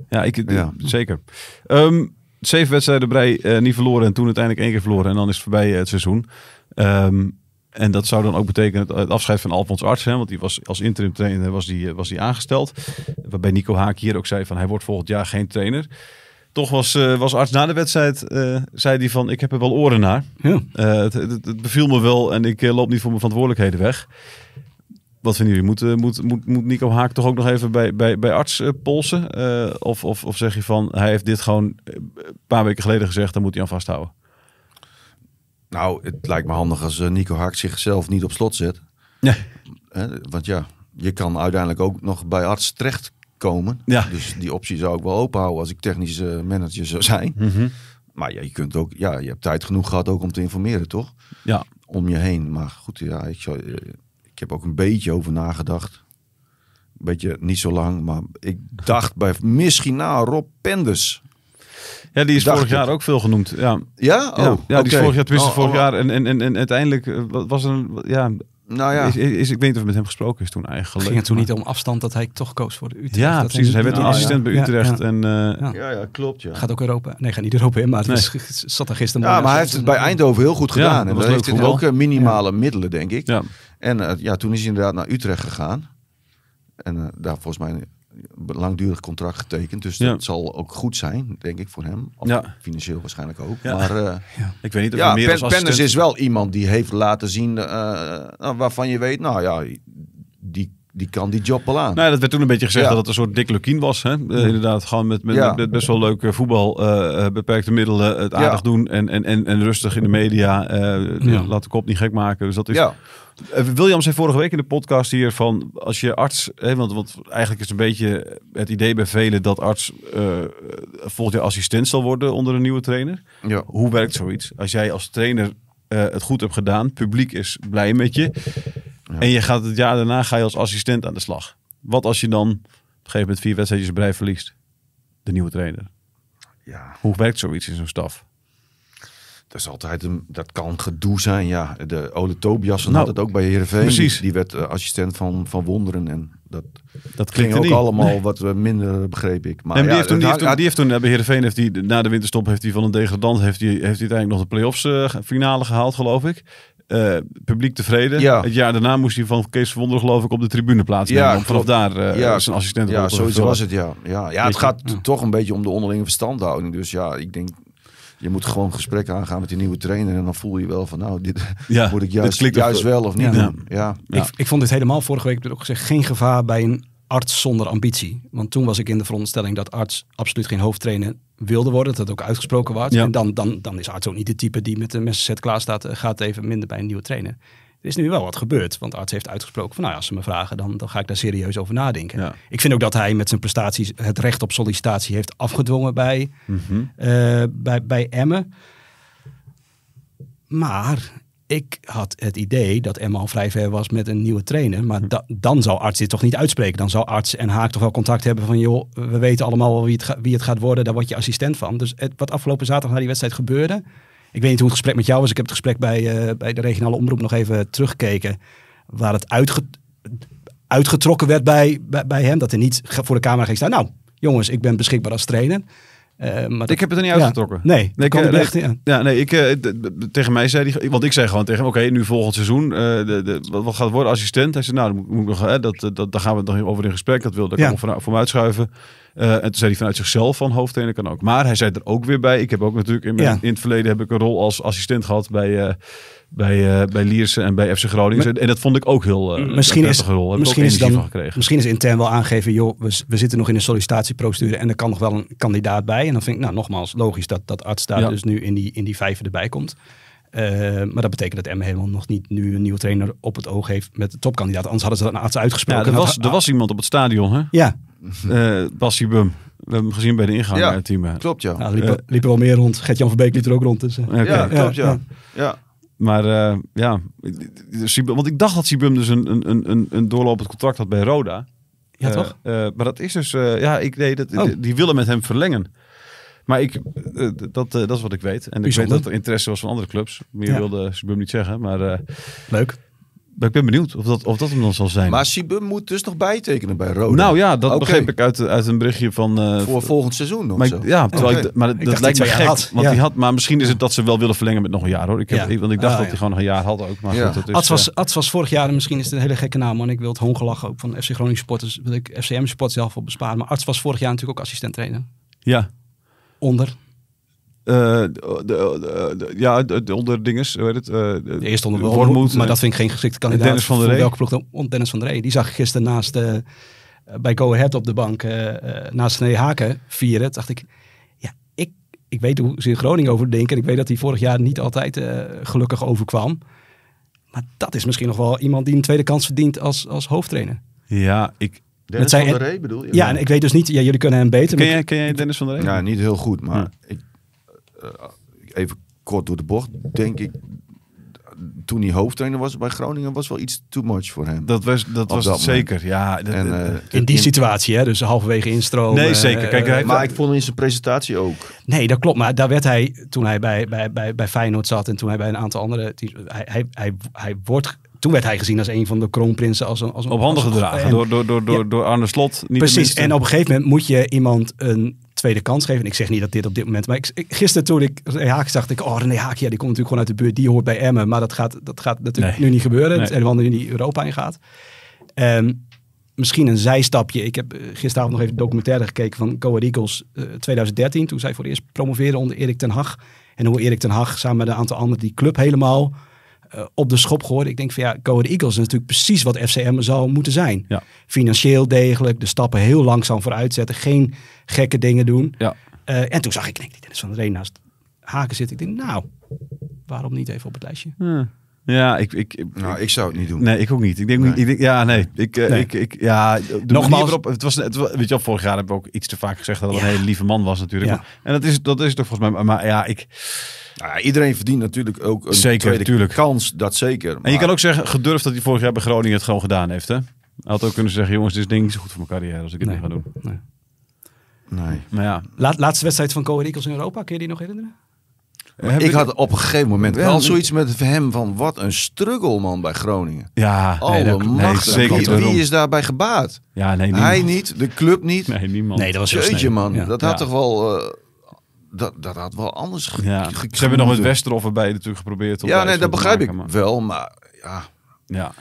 Ja, ik, zeker. Ehm, zeven wedstrijden brei eh, niet verloren en toen uiteindelijk één keer verloren en dan is het voorbij eh, het seizoen. Ehm, en dat zou dan ook betekenen het afscheid van Alfons Arts. Hè, want die was als interim trainer was die, eh, was die aangesteld. Waarbij Nico Haak hier ook zei van hij wordt volgend jaar geen trainer. Toch was, uh, was Arts na de wedstrijd, eh, zei hij van ik heb er wel oren naar. Ja. het, het, beviel me wel en ik loop niet voor mijn verantwoordelijkheden weg. Wat vinden jullie? Moet, moet, moet, moet Nico Haak toch ook nog even bij, bij, bij Arts polsen? of, of, of zeg je van hij heeft dit gewoon een paar weken geleden gezegd, dan moet hij aan vasthouden? Nou, het lijkt me handig als eh, Nico Hart zichzelf niet op slot zet. Want ja, je kan uiteindelijk ook nog bij arts terechtkomen. Ja. Dus die optie zou ik wel openhouden als ik technische manager zou zijn. Mhm. Maar ja, je kunt ook, ja, je hebt tijd genoeg gehad ook om te informeren, toch? Ja. Om je heen. Maar goed, ja, ik, eh, ik heb ook een beetje over nagedacht. Een beetje, niet zo lang, maar ik dacht bij misschien na Rob Penders. Ja, die is vorig jaar ook veel genoemd. Ja, ja? Oh, ja. die is vorig jaar, tenminste oh, vorig oh. jaar. En, en, en, en uiteindelijk eh, was er een... Ja, nou ja. Is, is, ik weet niet of met hem gesproken is toen eigenlijk. Ging het toen niet om afstand dat hij toch koos voor de Utrecht? Ja, precies. Dus hij werd een assistent bij Utrecht. Ja, En, eh, ja. ja, klopt. Ja. Gaat ook Europa. Nee, gaat niet Europa in, maar het was, zat er gisteren. Ja, maar hij heeft het bij Eindhoven heel goed gedaan. en dat heeft hij ook eh, minimale middelen, denk ik. Ja. En ja, toen is hij inderdaad naar Utrecht gegaan. En daar volgens mij langdurig contract getekend. Dus dat zal ook goed zijn, denk ik, voor hem. Of Financieel waarschijnlijk ook. Maar eh, ik weet niet of meer Pen assistent... is wel iemand die heeft laten zien eh, nou, waarvan je weet, nou ja, die die kan die job wel aan. Nou, dat werd toen een beetje gezegd dat het een soort Dick Lukien was. Hè? Eh, inderdaad, gewoon met, met, best wel leuk voetbal, beperkte middelen, het aardig doen en, en, en, en rustig in de media. Uh, laat de kop niet gek maken. Dus dat is eh, William zei vorige week in de podcast hier van als je arts, hè, want, want eigenlijk is een beetje het idee bij velen dat arts uh, eh, volgend assistent zal worden onder een nieuwe trainer. Ja. Hoe werkt zoiets? Als jij als trainer eh, het goed hebt gedaan, publiek is blij met je en je gaat het jaar daarna ga je als assistent aan de slag. Wat als je dan op een gegeven moment vier wedstrijdjes bij verliest? De nieuwe trainer. Ja. Hoe werkt zoiets in zo'n staf? Dat, is altijd een, dat kan gedoe zijn, ja. De Ole Tobiasen had nou, het ook bij Heerenveen. Precies. Die, werd eh, assistent van, van Wonderen en dat, dat klinkt ook allemaal wat wat eh, minder, begreep ik. Maar en die, ja, heeft toen, die, heeft toen, die heeft toen, bij Heerenveen, heeft die, na de winterstop, heeft hij van een degradant, heeft hij heeft hij uiteindelijk nog de play-offs eh, finale gehaald, geloof ik. publiek tevreden. Ja. Het jaar daarna moest hij van Kees Verwonder geloof ik op de tribune plaatsnemen. Ja, om vanaf daar uh, ja, zijn assistent Ja, was het ja. Ja, ja het gaat toch een beetje om de onderlinge verstandhouding. Dus ja, ik denk je moet gewoon gesprekken aangaan met die nieuwe trainer. En dan voel je wel van, nou, dit [LAUGHS] ja, moet ik juist, juist wel of niet ja. Ik, ik, vond dit helemaal vorige week, ik heb ook gezegd, geen gevaar bij een arts zonder ambitie. Want toen was ik in de veronderstelling dat arts absoluut geen hoofdtrainer wilde worden. Dat het ook uitgesproken was. En dan, dan, dan is arts ook niet de type die met een set klaar staat. Eh, gaat even minder bij een nieuwe trainer er is nu wel wat gebeurd. Want arts heeft uitgesproken van nou ja, als ze me vragen, dan, dan ga ik daar serieus over nadenken. Ik vind ook dat hij met zijn prestaties het recht op sollicitatie heeft afgedwongen bij, mhm. eh, bij, bij Emmen. Maar ik had het idee dat Emma al vrij ver was met een nieuwe trainer. Maar mhm. da dan zou arts dit toch niet uitspreken. Dan zou arts en Haak toch wel contact hebben van... joh, we weten allemaal wie het, wie het gaat worden. Daar word je assistent van. Dus wat afgelopen zaterdag na die wedstrijd gebeurde... Ik weet niet hoe het gesprek met jou was. Ik heb het gesprek bij, eh, bij de regionale omroep nog even teruggekeken. Waar het uitge uitgetrokken werd bij, bij, hem. Dat hij niet voor de camera ging staan. Nou, jongens, ik ben beschikbaar als trainer. Eh, maar ik heb het er niet uitgetrokken. nee, nee, ik, het eh, echt, ja. ja. nee, ik, tegen mij zei hij, want ik zei gewoon tegen hem, oké, nu volgend seizoen, de, de, wat, gaat het worden, assistent? Hij zei, nou, moet, nog, dat, dat, daar gaan we nog over in gesprek, dat wilde ik voor, voor uitschuiven. Eh, en toen zei hij vanuit zichzelf van hoofdtrainer kan ook. Maar hij zei er ook weer bij. Ik heb ook natuurlijk in, mijn, in het verleden heb ik een rol als assistent gehad bij, uh, bij, eh, bij Liersen en bij FC Groningen. en dat vond ik ook heel uh, misschien is, rol. Heb misschien, is dan, misschien is intern wel aangegeven, joh, we, we zitten nog in een sollicitatieprocedure en er kan nog wel een kandidaat bij. En dan vind ik, nou nogmaals, logisch dat, dat arts daar dus nu in die, in die erbij komt. Eh, maar dat betekent dat Emmen helemaal nog niet nu een nieuwe trainer op het oog heeft met de topkandidaat. Anders hadden ze dat naast uitgesproken. Ja, er, was, er was iemand op het stadion, hè? Ja. Uh, eh, Bassi Bum. We hebben hem gezien bij de ingang ja, het eh, team. Klopt, ja. Nou, liepen, liep er wel meer rond. Gert-Jan van Beek liep er ook rond. Dus, okay. Ja, klopt, ja. ja. Maar uh, ja, want ik dacht dat Sibum dus een, een, een, een doorlopend contract had bij Roda. Ja, toch? Uh, maar dat is dus, ja, ik, nee, dat, oh. die willen met hem verlengen. Maar ik, eh, dat, eh, dat is wat ik weet. En ik weet dat er interesse was van andere clubs. Meer wilde Sibum niet zeggen, maar... Eh, Leuk. Ik ben benieuwd of dat, of dat hem dan zal zijn. Maar Sibum moet dus nog bijtekenen bij Rode. Nou ja, dat begreep ik uit, uit een berichtje van... Voor volgend seizoen of maar, zo. Ja, terwijl ik, maar dat lijkt me gek. Want die had, maar misschien is het dat ze wel willen verlengen met nog een jaar hoor. Ik heb, Want ik dacht ah, dat hij gewoon nog een jaar had ook. Maar goed, was, was vorig jaar, misschien is het een hele gekke naam. En ik wil het hongelach ook van FC Groningen supporters. Wil ik FCM sport zelf op besparen. Maar Arts was vorig jaar natuurlijk ook assistent trainer. Ja. Onder? Uh, de, de, de, ja, onder dinges, hoe het? Eh, Eerst onder Wormoed. Maar dat vind ik geen geschikte kandidaat. Dennis van der Rey. Welke ploeg dan? Dennis van der Rey. Die zag ik gisteren naast, eh, bij Go Ahead op de bank, naast Snee Haken vieren. dacht ik, ja, ik, ik weet hoe ze in Groningen overdenken En ik weet dat hij vorig jaar niet altijd gelukkig overkwam. Maar dat is misschien nog wel iemand die een tweede kans verdient als, als hoofdtrainer. Ja, ik, Dennis van der Rey bedoel je? Ja, en ik weet dus niet, ja, jullie kunnen hem beter. Ken je ken jij Dennis van der Rey? Ja, niet heel goed, maar ik, eh, even kort door de bocht, denk ik toen hij hoofdtrainer was bij Groningen, was wel iets too much voor hem. Dat was, dat was zeker, ja. Dat, eh, in die situatie, hè? dus halverwege instroom. Nee, zeker. Eh, Kijk, maar ik vond in zijn presentatie ook. Nee, dat klopt. Maar daar werd hij, toen hij bij, bij, bij, bij Feyenoord zat en toen hij bij een aantal andere... hij, hij, hij wordt toen werd hij gezien als een van de kroonprinsen. Als een, als een, op handen gedragen door, door, door, door, door Arne Slot. Niet precies, en op een gegeven moment moet je iemand een tweede kans geven. ik zeg niet dat dit op dit moment... Maar ik, gisteren toen ik Haak zag, ik, oh René Haak, ja, die komt natuurlijk gewoon uit de buurt. Die hoort bij Emmen, maar dat gaat, dat gaat natuurlijk nu niet gebeuren. en En nu die Europa ingaat. Um, misschien een zijstapje. Ik heb eh, gisteravond nog even documentaire gekeken van Coa Eagles 2013. Eh, toen zij voor het eerst promoveerden onder Erik ten Hag. En hoe Erik ten Hag samen met een aantal anderen die club helemaal eh, op de schop gehoord. Ik denk van ja, Go Eagles is natuurlijk precies wat FCM zou moeten zijn. Ja. Financieel degelijk, de stappen heel langzaam vooruit zetten, geen gekke dingen doen. Ja. Eh, en toen zag ik, denk ik, Dennis van der naast Haken zit. Ik denk, nou, waarom niet even op het lijstje? Ja, ik, ik, nou, ik zou het niet doen. Nee, ik ook niet. Ik denk, ik ja, nee. Ik, eh, Ik, ik, ja, Nogmaals. Op, het was, het, weet je op vorig jaar heb ik ook iets te vaak gezegd dat het een hele lieve man was natuurlijk. Ja. en dat is, dat is toch volgens mij, maar ja, ik... Nou iedereen verdient natuurlijk ook een zeker, tweede tuurlijk. kans, dat zeker. Maar... En je kan ook zeggen, gedurfd dat hij vorig jaar bij Groningen het gewoon gedaan heeft. Hè? Hij had ook kunnen zeggen, jongens, dit is ding zo goed voor mijn carrière als ik het niet ga doen. Nee. nee. Maar ja. Laat, laatste wedstrijd van Coen in Europa, kun je die nog herinneren? ik had op een gegeven moment wel zoiets met hem van wat een struggle man bij Groningen. Ja, nee, zeker. Wie, is daarbij gebaat? Ja, nee, Hij niet, de club niet. Nee, niemand. Nee, dat was Jeetje, man. Dat had toch wel. Eh, dat, dat had wel anders ge ja. Ze hebben nog met Westerhof erbij natuurlijk geprobeerd. ja, nee, dat begrijp ik wel, maar ja. Ja.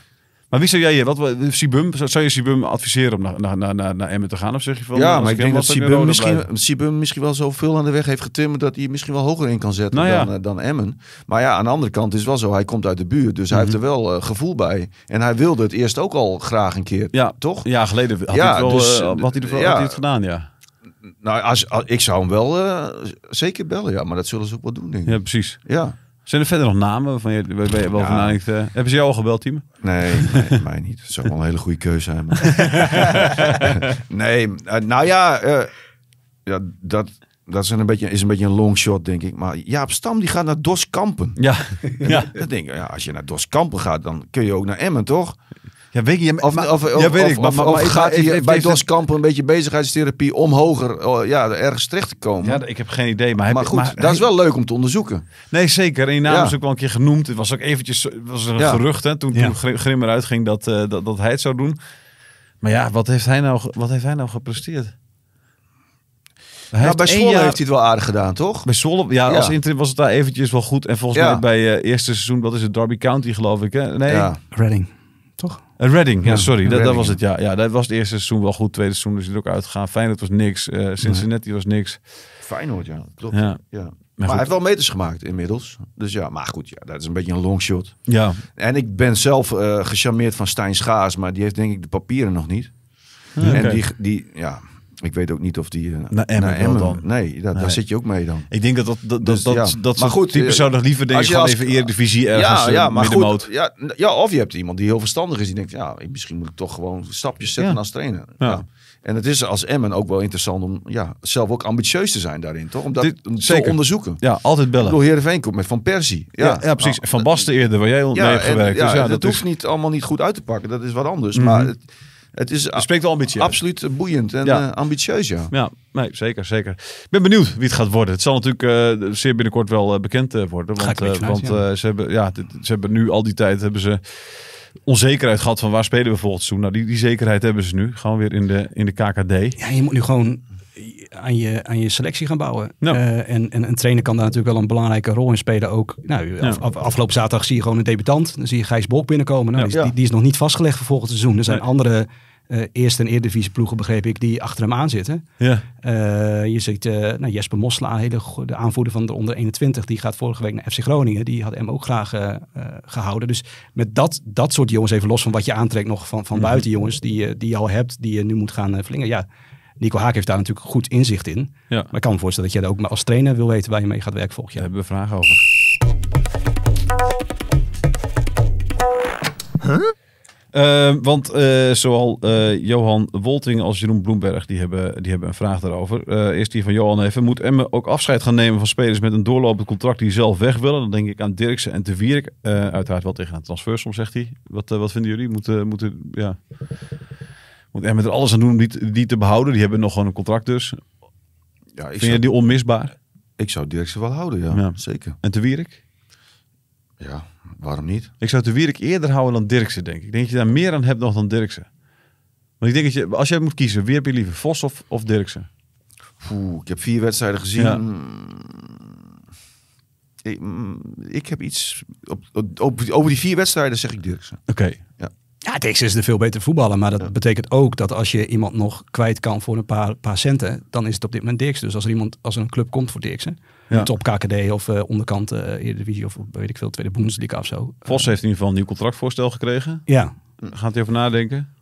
Maar wie zou jij, wat, Sibum, zou je Sibum adviseren om naar, naar, naar, naar Emmen te gaan? Of zeg je van, ja, maar ik denk dat Sibum misschien, Sibum misschien wel zoveel aan de weg heeft getimmerd dat hij misschien wel hoger in kan zetten nou dan, eh, dan Emmen. Maar ja, aan de andere kant is het wel zo, hij komt uit de buurt, dus hij heeft mhm. er wel eh, gevoel bij. En hij wilde het eerst ook al graag een keer, ja, toch? Ja, geleden had hij het wel, dus, eh, hij, ervoor, had hij het gedaan, ja. Nou, als, ik zou hem wel eh, zeker bellen, ja. Maar dat zullen ze ook wel doen, denk ik. Ja, precies. Ja. Zijn er verder nog namen van je, je wel van Uh, hebben ze jou al gebeld, team? Nee, nee [LAUGHS] mij niet. Dat zou wel een hele goede keuze zijn. [LAUGHS] nee, eh, nou ja, ja dat, dat is een, beetje, is een beetje een long shot, denk ik. Maar Jaap Stam die gaat naar Dos Kampen. Ja. [LAUGHS] ja. Dat denk ik, ja, als je naar Dos Kampen gaat, dan kun je ook naar Emmen, toch? Ja, weet je, of, maar, of, ja, weet ik. of, gaat hij bij Doskamp een beetje bezigheidstherapie om hoger oh, ja, ergens terecht te komen? Ja, ik heb geen idee. Maar, maar goed, dat is wel leuk om te onderzoeken. Nee, zeker. En je naam is ook wel een keer genoemd. Het was ook eventjes was een gerucht hè, toen, toen Grim eruit ging dat, uh, dat, hij het zou doen. Maar ja, wat heeft hij nou, wat heeft hij nou gepresteerd? Hij nou, bij Zwolle heeft hij het wel aardig gedaan, toch? Bij Zwolle, ja, als interim was het daar eventjes wel goed. En volgens mij bij uh, eerste seizoen, wat is het, Derby County geloof ik, hè? Nee, ja. Reading. Eh, Redding, ja, sorry. dat, was het, ja. ja. Dat was het eerste seizoen wel goed. Tweede seizoen is dus het ook uitgegaan. Feyenoord was niks. Eh, Cincinnati was niks. Feyenoord, ja. Klopt. Ja. ja. Maar, hij heeft wel meters gemaakt inmiddels. Dus ja, maar goed, ja, dat is een beetje een longshot. Ja. En ik ben zelf uh, gecharmeerd van Stijn Schaas, maar die heeft denk ik de papieren nog niet. en die, die, ja, ik weet ook niet of die uh, naar Emmen, Dan. Nee, daar zit je ook mee dan. Ik denk dat dat, dat, dus, dat, ja. dat maar goed, die persoon eh, nog liever denkt als je even Eredivisie ergens ja, ja, eh, maar goed, ja, ja, of je hebt iemand die heel verstandig is. Die denkt, ja, misschien moet ik toch gewoon stapjes zetten als trainer. Ja. En het is als Emmen ook wel interessant om ja, zelf ook ambitieus te zijn daarin, toch? Om dat Dit, om te onderzoeken. Ja, altijd bellen. Ik Heerenveen komt met Van Persie. Ja, ja, precies. Ah. Van Basten eerder, waar jij ja, mee hebt gewerkt. ja, dus ja, dat, hoeft niet allemaal niet goed uit te pakken. Dat is wat anders. Mhm. Maar... Het, het is spreekt wel ambitieus. Absoluut boeiend en eh, ambitieus, ja. Ja, nee, zeker, zeker. Ik ben benieuwd wie het gaat worden. Het zal natuurlijk eh, zeer binnenkort wel eh, bekend worden. Want, want uit, ze, hebben, ja, ze hebben nu al die tijd hebben ze onzekerheid gehad van waar spelen we volgend seizoen. Nou, die, die zekerheid hebben ze nu. Gewoon weer in de, in de KKD. Ja, je moet nu gewoon aan je, aan je selectie gaan bouwen. en, en een trainer kan daar natuurlijk wel een belangrijke rol in spelen. Ook, nou, af, afgelopen zaterdag zie je gewoon een debutant. Dan zie je Gijs Bok binnenkomen. Nou, die, die, is nog niet vastgelegd voor volgend seizoen. Er zijn andere uh, eerste en eredivisie ploegen, begreep ik, die achter hem aan zitten. Ja. Eh, je ziet eh, nou, Jesper Mosla, hele de aanvoerder van de onder 21, die gaat vorige week naar FC Groningen. Die had hem ook graag gehouden. Dus met dat, dat soort jongens, even los van wat je aantrekt nog van, van mhm. buiten jongens, die, die je al hebt, die je nu moet gaan verlingen. Ja, Nico Haak heeft daar natuurlijk goed inzicht in. Maar ik kan me voorstellen dat jij ook als trainer wil weten waar je mee gaat werken volgend jaar. Daar hebben we vragen over. Huh? Eh, want eh, zowel eh, Johan Wolting als Jeroen Bloemberg die hebben, die hebben een vraag daarover. eerst die van Johan even. Moet Emme ook afscheid gaan nemen van spelers met een doorlopend contract die zelf weg willen? Dan denk ik aan Dirksen en Te Wierik. uiteraard wel tegen een transfersom, zegt hij. Wat, wat vinden jullie? Moeten, moeten, ja. Moet Emme er alles aan doen om die, die te behouden? Die hebben nog gewoon een contract dus. Ja, ik Vind je die onmisbaar? Ik zou Dirksen wel houden, ja. ja. Zeker. En Te Wierik? Ja, waarom niet? Ik zou de Wierik eerder houden dan Dirksen, denk ik. Ik denk dat je daar meer aan hebt nog dan Dirksen. Want ik denk dat je, als jij moet kiezen, wie heb je liever, Vos of, of Dirksen? Oeh, ik heb vier wedstrijden gezien. Mm, ik, heb iets... Op, op, over die vier wedstrijden zeg ik Dirksen. Oké. Ja. Texas is dus de veel beter voetballen. Maar dat betekent ook dat als je iemand nog kwijt kan voor een paar, centen, dan is het op dit moment Dirksen. Dus als er iemand, als er een club komt voor Dirksen, ja. top KKD of uh, onderkant uh, Eredivisie of weet ik veel, Tweede Bundesliga of zo. Vos heeft in ieder geval een nieuw contractvoorstel gekregen. Ja. Gaat hij over nadenken?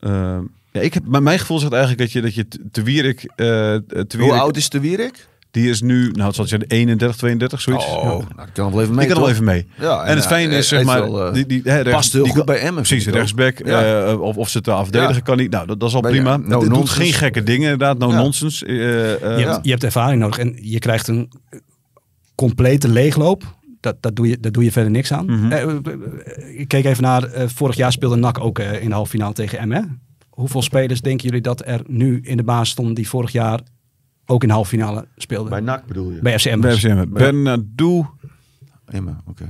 Ehm, ja, ik heb, mijn gevoel zegt eigenlijk dat je, dat je te Wierik... Uh, te Wierik... Hoe oud is te Wierik? Die is nu, nou, het zal zijn 31, 32, zoiets. Oh, nou, ik kan wel even mee. Ik kan wel even mee. Ja, en, het fijne is, zeg maar, eh, die, die, past heel goed bij M. Precies, rechtsback. Eh, of, of ze te afdedigen kan niet. Nou, dat, is al prima. No het doet geen gekke dingen, inderdaad. No nonsens. Eh, je, hebt, je hebt ervaring nodig en je krijgt een complete leegloop. Dat, dat, doe je, dat doe je verder niks aan. Mm ik keek even naar, vorig jaar speelde NAC ook in de halve finale tegen M. Hoeveel spelers denken jullie dat er nu in de baas stonden die vorig jaar ook in de halve finale speelde. Bij NAC bedoel je? Bij FCM. Bij FCM. Bernadou. Emma, oké.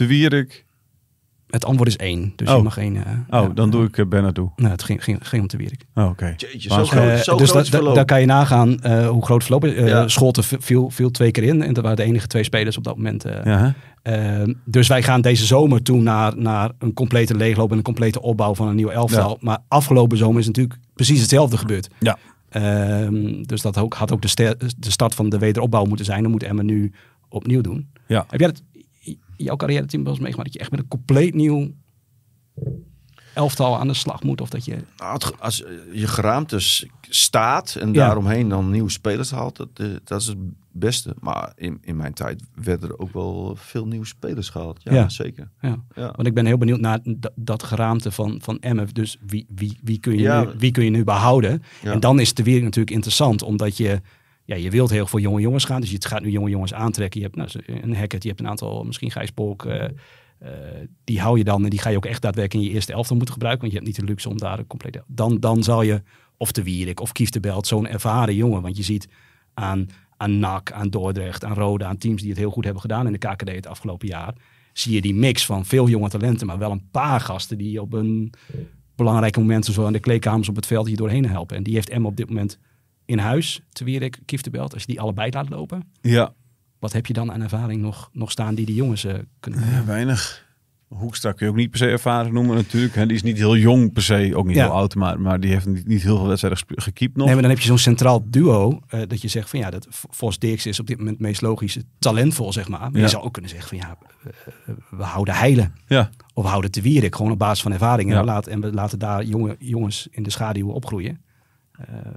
Okay. Het antwoord is één, dus oh. je mag één. Eh, oh, dan doe ik Ben eh, Bernardo. Nou, het ging, ging, ging om de Wierik. Oh, oké. Jeetje, eh, dus groot daar kan je nagaan hoe groot het verloop is. Ja. Scholten viel, viel twee keer in en dat waren de enige twee spelers op dat moment. Ja. dus wij gaan deze zomer toe naar, naar een complete leegloop en een complete opbouw van een nieuw elftal. Maar afgelopen zomer is natuurlijk precies hetzelfde gebeurd. Ja. Ehm, dus dat ook, had ook de, de, start van de wederopbouw moeten zijn. Dan moet Emma nu opnieuw doen. Ja. Heb jij jouw carrière team wel eens meegemaakt dat je echt met een compleet nieuw elftal aan de slag moet? Of dat je... Nou, als eh, je geraamte staat en daaromheen dan nieuwe spelers haalt, dat, eh, dat is het beste. Maar in, in mijn tijd werden er ook wel veel nieuwe spelers gehaald. Ja, zeker. Ja. Want ik ben heel benieuwd naar dat geraamte van, van Emmen. Dus wie, wie, wie, kun je nu, wie kun je nu behouden? En dan is de weer natuurlijk interessant, omdat je ja, je wilt heel veel jonge jongens gaan. Dus je gaat nu jonge jongens aantrekken. Je hebt nou, een Hackett, je hebt een aantal, misschien Gijs eh, eh, die hou je dan en die ga je ook echt daadwerkelijk in je eerste elftal moeten gebruiken. Want je hebt niet de luxe om daar een compleet Dan, dan zal je of de Wierik of Kief de Belt, zo'n ervaren jongen. Want je ziet aan, aan NAC, aan Dordrecht, aan Rode, aan teams die het heel goed hebben gedaan in de KKD het afgelopen jaar. Zie je die mix van veel jonge talenten, maar wel een paar gasten die op een belangrijke momenten zo aan de kleedkamers op het veld je doorheen helpen. En die heeft Emma op dit moment in huis, te Wierik, Kief de Belt. Als je die allebei laat lopen... Ja, wat heb je dan aan ervaring nog, nog staan die die jongens uh, kunnen? Ja, weinig. Hoekstra kun je ook niet per se ervaren noemen natuurlijk. Hè. Die is niet heel jong per se, ook niet heel oud, maar, maar die heeft niet, niet heel veel wedstrijden gekiept nog. Nee, maar dan heb je zo'n centraal duo eh, dat je zegt van ja, dat Vos Dix is op dit moment het meest logische, talentvol zeg maar. Maar je zou ook kunnen zeggen van ja, eh, we houden heilen. Ja. Of we houden te wierik, gewoon op basis van ervaring. En, we laten, en we laten daar jonge, jongens in de schaduw opgroeien. Ehm,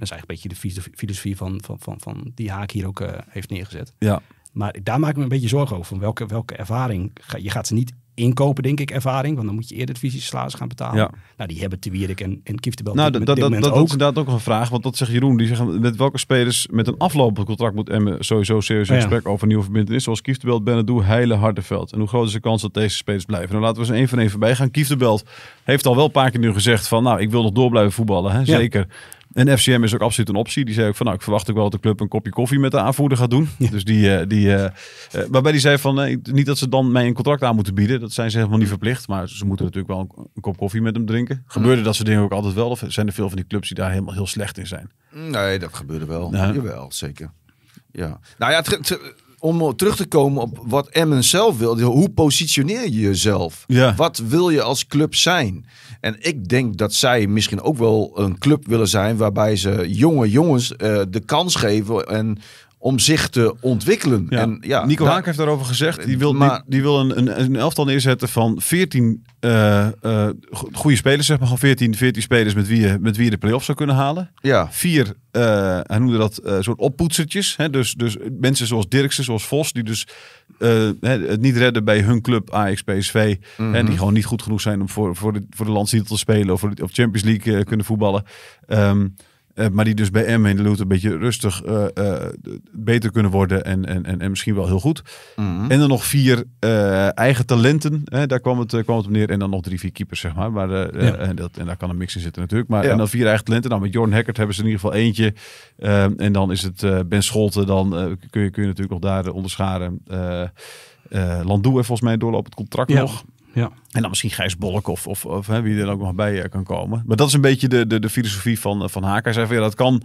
dat is eigenlijk een beetje de filosofie van, van, van, van die Haak hier ook eh, heeft neergezet. Ja. Maar daar maak ik me een beetje zorgen over. Van welke, welke ervaring. Ga, je gaat ze niet inkopen, denk ik, ervaring. Want dan moet je eerder het visieslaars gaan betalen. Ja. Nou, die hebben te en, en Kieftebel nou, dat, dat, dat, dat ook. is inderdaad ook een vraag. Want dat zegt Jeroen. Die zeggen met welke spelers met een aflopend contract moet Emme sowieso serieus oh in gesprek over nieuwe verbindenis. Zoals Kieftebelt, Benedou, Heile, Hardenveld. En hoe groot is de kans dat deze spelers blijven? Nou, laten we eens één een van één voorbij gaan. Kieftebelt heeft al wel een paar keer nu gezegd van, nou, ik wil nog door blijven voetballen. Hè? Zeker. En FCM is ook absoluut een optie. Die zei ook van, nou, ik verwacht ook wel dat de club een kopje koffie met de aanvoerder gaat doen. Dus die, eh, die uh, waarbij die zei van, niet dat ze dan mij een contract aan moeten bieden. Dat zijn ze helemaal niet verplicht. Maar ze moeten natuurlijk wel een, kop koffie met hem drinken. Gebeurde dat soort dingen ook altijd wel? Of zijn er veel van die clubs die daar helemaal heel slecht in zijn? Nee, dat gebeurde wel. Ja. Jawel, zeker. Ja. Nou ja, het, om terug te komen op wat Emmen zelf wil. Hoe positioneer je jezelf? Wat wil je als club zijn? En ik denk dat zij misschien ook wel een club willen zijn waarbij ze jonge jongens eh, de kans geven en om zich te ontwikkelen. En, ja, Nico Haak heeft daarover gezegd, die wil, die, wil een, een, een, elftal neerzetten van 14 eh, eh, goede spelers, zeg maar gewoon 14, 14 spelers met wie, je, met wie je de play-offs zou kunnen halen. Ja. Vier, uh, hij noemde dat soort oppoetsertjes. Hè? Dus, dus mensen zoals Dirksen, zoals Vos, die dus het niet redden bij hun club Ajax, PSV. En mhm. die gewoon niet goed genoeg zijn om voor, voor, de, voor de landstitel te spelen of, voor de, Champions League kunnen voetballen. Ehm, eh, maar die dus bij M de Loot een beetje rustig eh, eh, beter kunnen worden. En, en, en, en misschien wel heel goed. Mhm. En dan nog vier eigen talenten. daar kwam het, kwam het op neer. En dan nog drie, vier keepers, zeg maar. maar en, dat, en daar kan een mix in zitten natuurlijk. Maar en dan vier eigen talenten. Nou, met Jorn Hackert hebben ze in ieder geval eentje. en dan is het Ben Scholten. Dan kun, je, kun je natuurlijk nog daar onderscharen. Landoe heeft volgens mij doorloop het contract ja. nog. Ja. En dan misschien Gijs Bolk of, of, of hè, wie er ook nog bij eh, kan komen. Maar dat is een beetje de, de, de filosofie van, eh, van Haker. ja, dat kan.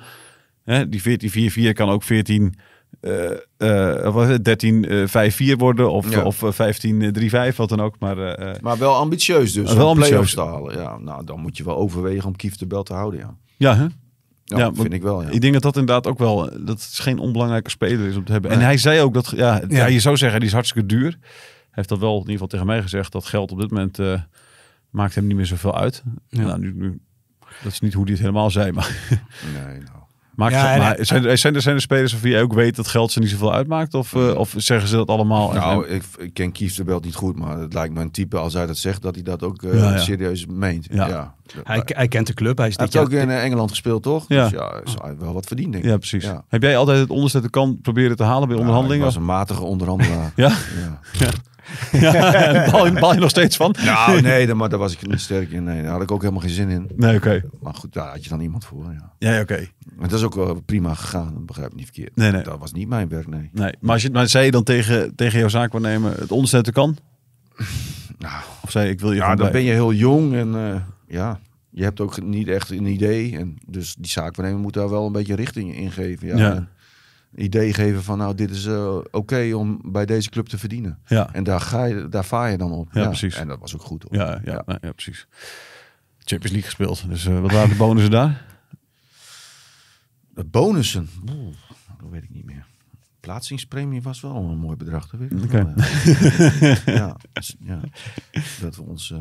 Hè, die 14-4-4 kan ook 14... Uh, uh, 13 5-4 worden of, of 15 eh, 3-5, wat dan ook. Maar, maar wel ambitieus dus. Wel ambitieus. te Ja, nou, dan moet je wel overwegen om Kief de bel te houden. Ja, ja, hè? ja, vind ik wel. Ja. Ik denk dat dat inderdaad ook wel, dat is geen onbelangrijke speler is om te hebben. En hij zei ook dat, ja, ja, je zou zeggen, die is hartstikke duur heeft dat wel in ieder geval tegen mij gezegd. Dat geld op dit moment eh, maakt hem niet meer zoveel uit. Nou, nu, dat is niet hoe die het helemaal zei, maar... [LAUGHS] Nee, nou. [LAUGHS] maar, zijn, er, zijn, zijn spelers of wie je ook weet dat geld ze niet zoveel uitmaakt? Of, eh, of zeggen ze dat allemaal? Nou, ik, ik ken Kief de Belt niet goed, maar het lijkt me een type als hij dat zegt, dat hij dat ook eh, serieus meent. Ja. Hij, hij, kent de club. Hij, is hij heeft ook in Engeland gespeeld, toch? Ja. Dus ja, wel wat verdienen. denk ik. Ja, precies. Heb jij altijd het onderste kant proberen te halen bij onderhandelingen? Ik was een matige onderhandelaar. [LAUGHS] ja? [LAUGHS] Ja, bal, je, nog steeds van? Nou, nee, [LAUGHS] maar daar was ik niet sterk in. Nee, daar had ik ook helemaal geen zin in. Nee, oké. Maar goed, daar had je dan iemand voor. Ja, ja oké. Maar dat is ook prima gegaan, dat begrijp ik niet verkeerd. Nee, nee. Dat was niet mijn werk, nee. nee. Maar, als je, maar zei je dan tegen, tegen jouw zaakwaarnemer, het onderzetten kan? [LAUGHS] Nou, of zei ik wil je. Ja, dan ben je heel jong en eh, ja, je hebt ook niet echt een idee. En dus die zaakwaarnemer moet daar wel een beetje richting in geven. ja idee geven van nou, dit is eh, oké om bij deze club te verdienen. Ja. En daar, ga je, daar vaar je dan op. Ja, ja. precies. En dat was ook goed. Hoor. Ja, ja, ja. Nou precies. Champions League gespeeld. Dus uh, wat waren de bonussen daar? De bonussen? dat weet ik niet meer. Plaatsingspremie was wel een mooi bedrag. Dat [LAUGHS] ja. ja, dat we ons... Eh,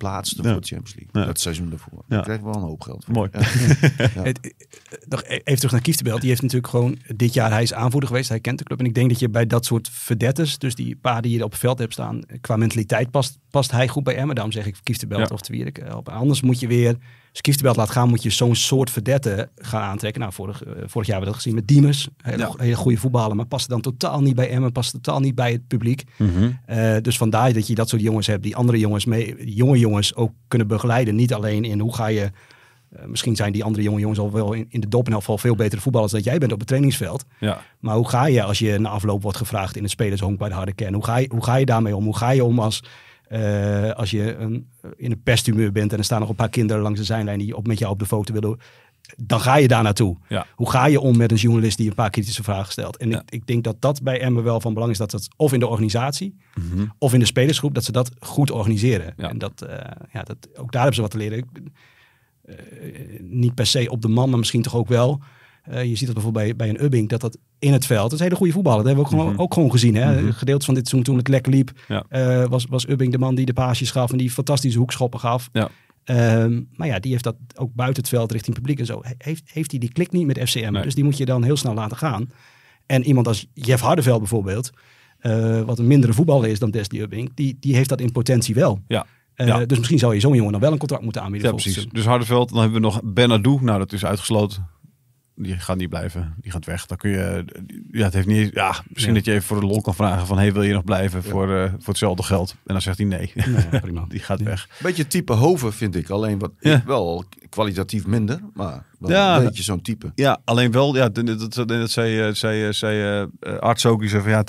Plaatsen voor de Champions League. Dat seizoen daarvoor. Daar krijgen wel een hoop geld voor. Mooi. [LAUGHS] Nog e-, even terug naar Kieftenbelt. Die heeft natuurlijk gewoon dit jaar, hij is aanvoerder geweest. Hij kent de club. En ik denk dat je bij dat soort verdettes dus die paar die je op het veld hebt staan, eh, qua mentaliteit past, past hij goed bij Emmerdam, zeg ik Kieftenbelt of Twierik. Eh, anders moet je weer als kieftenbelt laat gaan, moet je zo'n soort verdette gaan aantrekken. Nou, vorig, eh, vorig jaar hebben we dat gezien met Diemers. Hele, ja. hele goede voetballer, maar past dan totaal niet bij Emmen, past totaal niet bij het publiek. Mhm. Eh, dus vandaar dat je dat soort jongens hebt, die andere jongens, mee, jonge jongens ook kunnen begeleiden. Niet alleen in hoe ga je, eh, misschien zijn die andere jonge jongens al wel in, de dop in elk geval veel betere voetballers dan jij bent op het trainingsveld. Ja. Maar hoe ga je als je na afloop wordt gevraagd in gehonk bij de harde kern? Hoe ga je, hoe ga je daarmee om? Hoe ga je om als eh, als je een, eh, in een pesthumeur bent en er staan nog een paar kinderen langs de zijlijn die op, met jou op de foto willen, dan ga je daar naartoe. Hoe ga je om met een journalist die een paar kritische vragen stelt? En ik, ik, denk dat dat bij Emmen wel van belang is. Dat dat of in de organisatie mhm. of in de spelersgroep, dat ze dat goed organiseren. En dat, eh, ja, dat, ook daar hebben ze wat te leren. niet per se op de man, maar misschien toch ook wel eh, je ziet dat bijvoorbeeld bij, bij een Ubbing, dat dat in het veld, dat is een hele goede voetballer. Dat hebben we ook, gewoon, mhm. ook gewoon gezien. Hè? Mhm. Gedeeltes van dit seizoen toen het lek liep, eh, was, was Ubbing de man die de paasjes gaf en die fantastische hoekschoppen gaf. Ja. Ehm, maar ja, die heeft dat ook buiten het veld richting publiek en zo. Heeft, heeft die klik niet met FCM. Dus die moet je dan heel snel laten gaan. En iemand als Jeff Hardeveld bijvoorbeeld, eh, wat een mindere voetballer is dan Destiny Ubbing, die, die heeft dat in potentie wel. Ja. Dus misschien zou je zo'n jongen dan wel een contract moeten aanbieden. Ja, precies. Dus Hardeveld, dan hebben we nog Benadou. Nou, dat is uitgesloten die gaat niet blijven. Die gaat weg. Dan kun je, ja, het heeft niet, ja, misschien dat je even voor de lol kan vragen van, hey, wil je nog blijven voor, eh, voor hetzelfde geld? En dan zegt hij nee. nee prima. [LAUGHS] die gaat weg. Beetje type Hoven vind ik. Alleen wat wel kwalitatief minder, maar dan ja, dat nou, je zo'n type. Ja, alleen wel, ja, dat, dat, dat zei, eh, zei, eh, zei uh, arts ook, die van ja,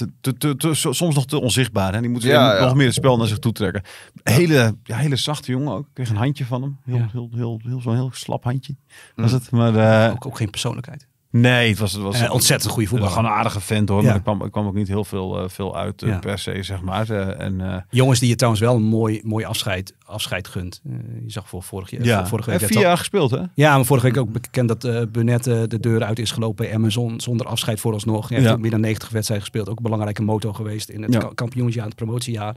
soms nog te onzichtbaar. en Die moeten nog meer het spel naar zich toe trekken. Hele, ja, hele zachte jongen ook. Ik kreeg een handje van hem. Heel, heel, heel, heel, zo'n heel slap handje. Mm. Was het. Maar, ook geen persoonlijkheid. Nee, het was, het was een eh, ontzettend goede voetbal. Gewoon een aardige vent hoor. Maar er kwam, ook niet heel veel, eh, veel uit eh, per se, zeg maar. en, Jongens die je trouwens wel een mooi, mooi afscheid, afscheid gunt. je zag voor vorig jaar. Ja. Vorige week vier jaar gespeeld hè? Ja, maar vorige week ook bekend dat Burnett de deur uit is gelopen bij Amazon. Zonder afscheid vooralsnog. Hij heeft ja. ook meer dan 90 wedstrijden gespeeld. Ook een belangrijke motor geweest in het kampioensjaar, het promotiejaar.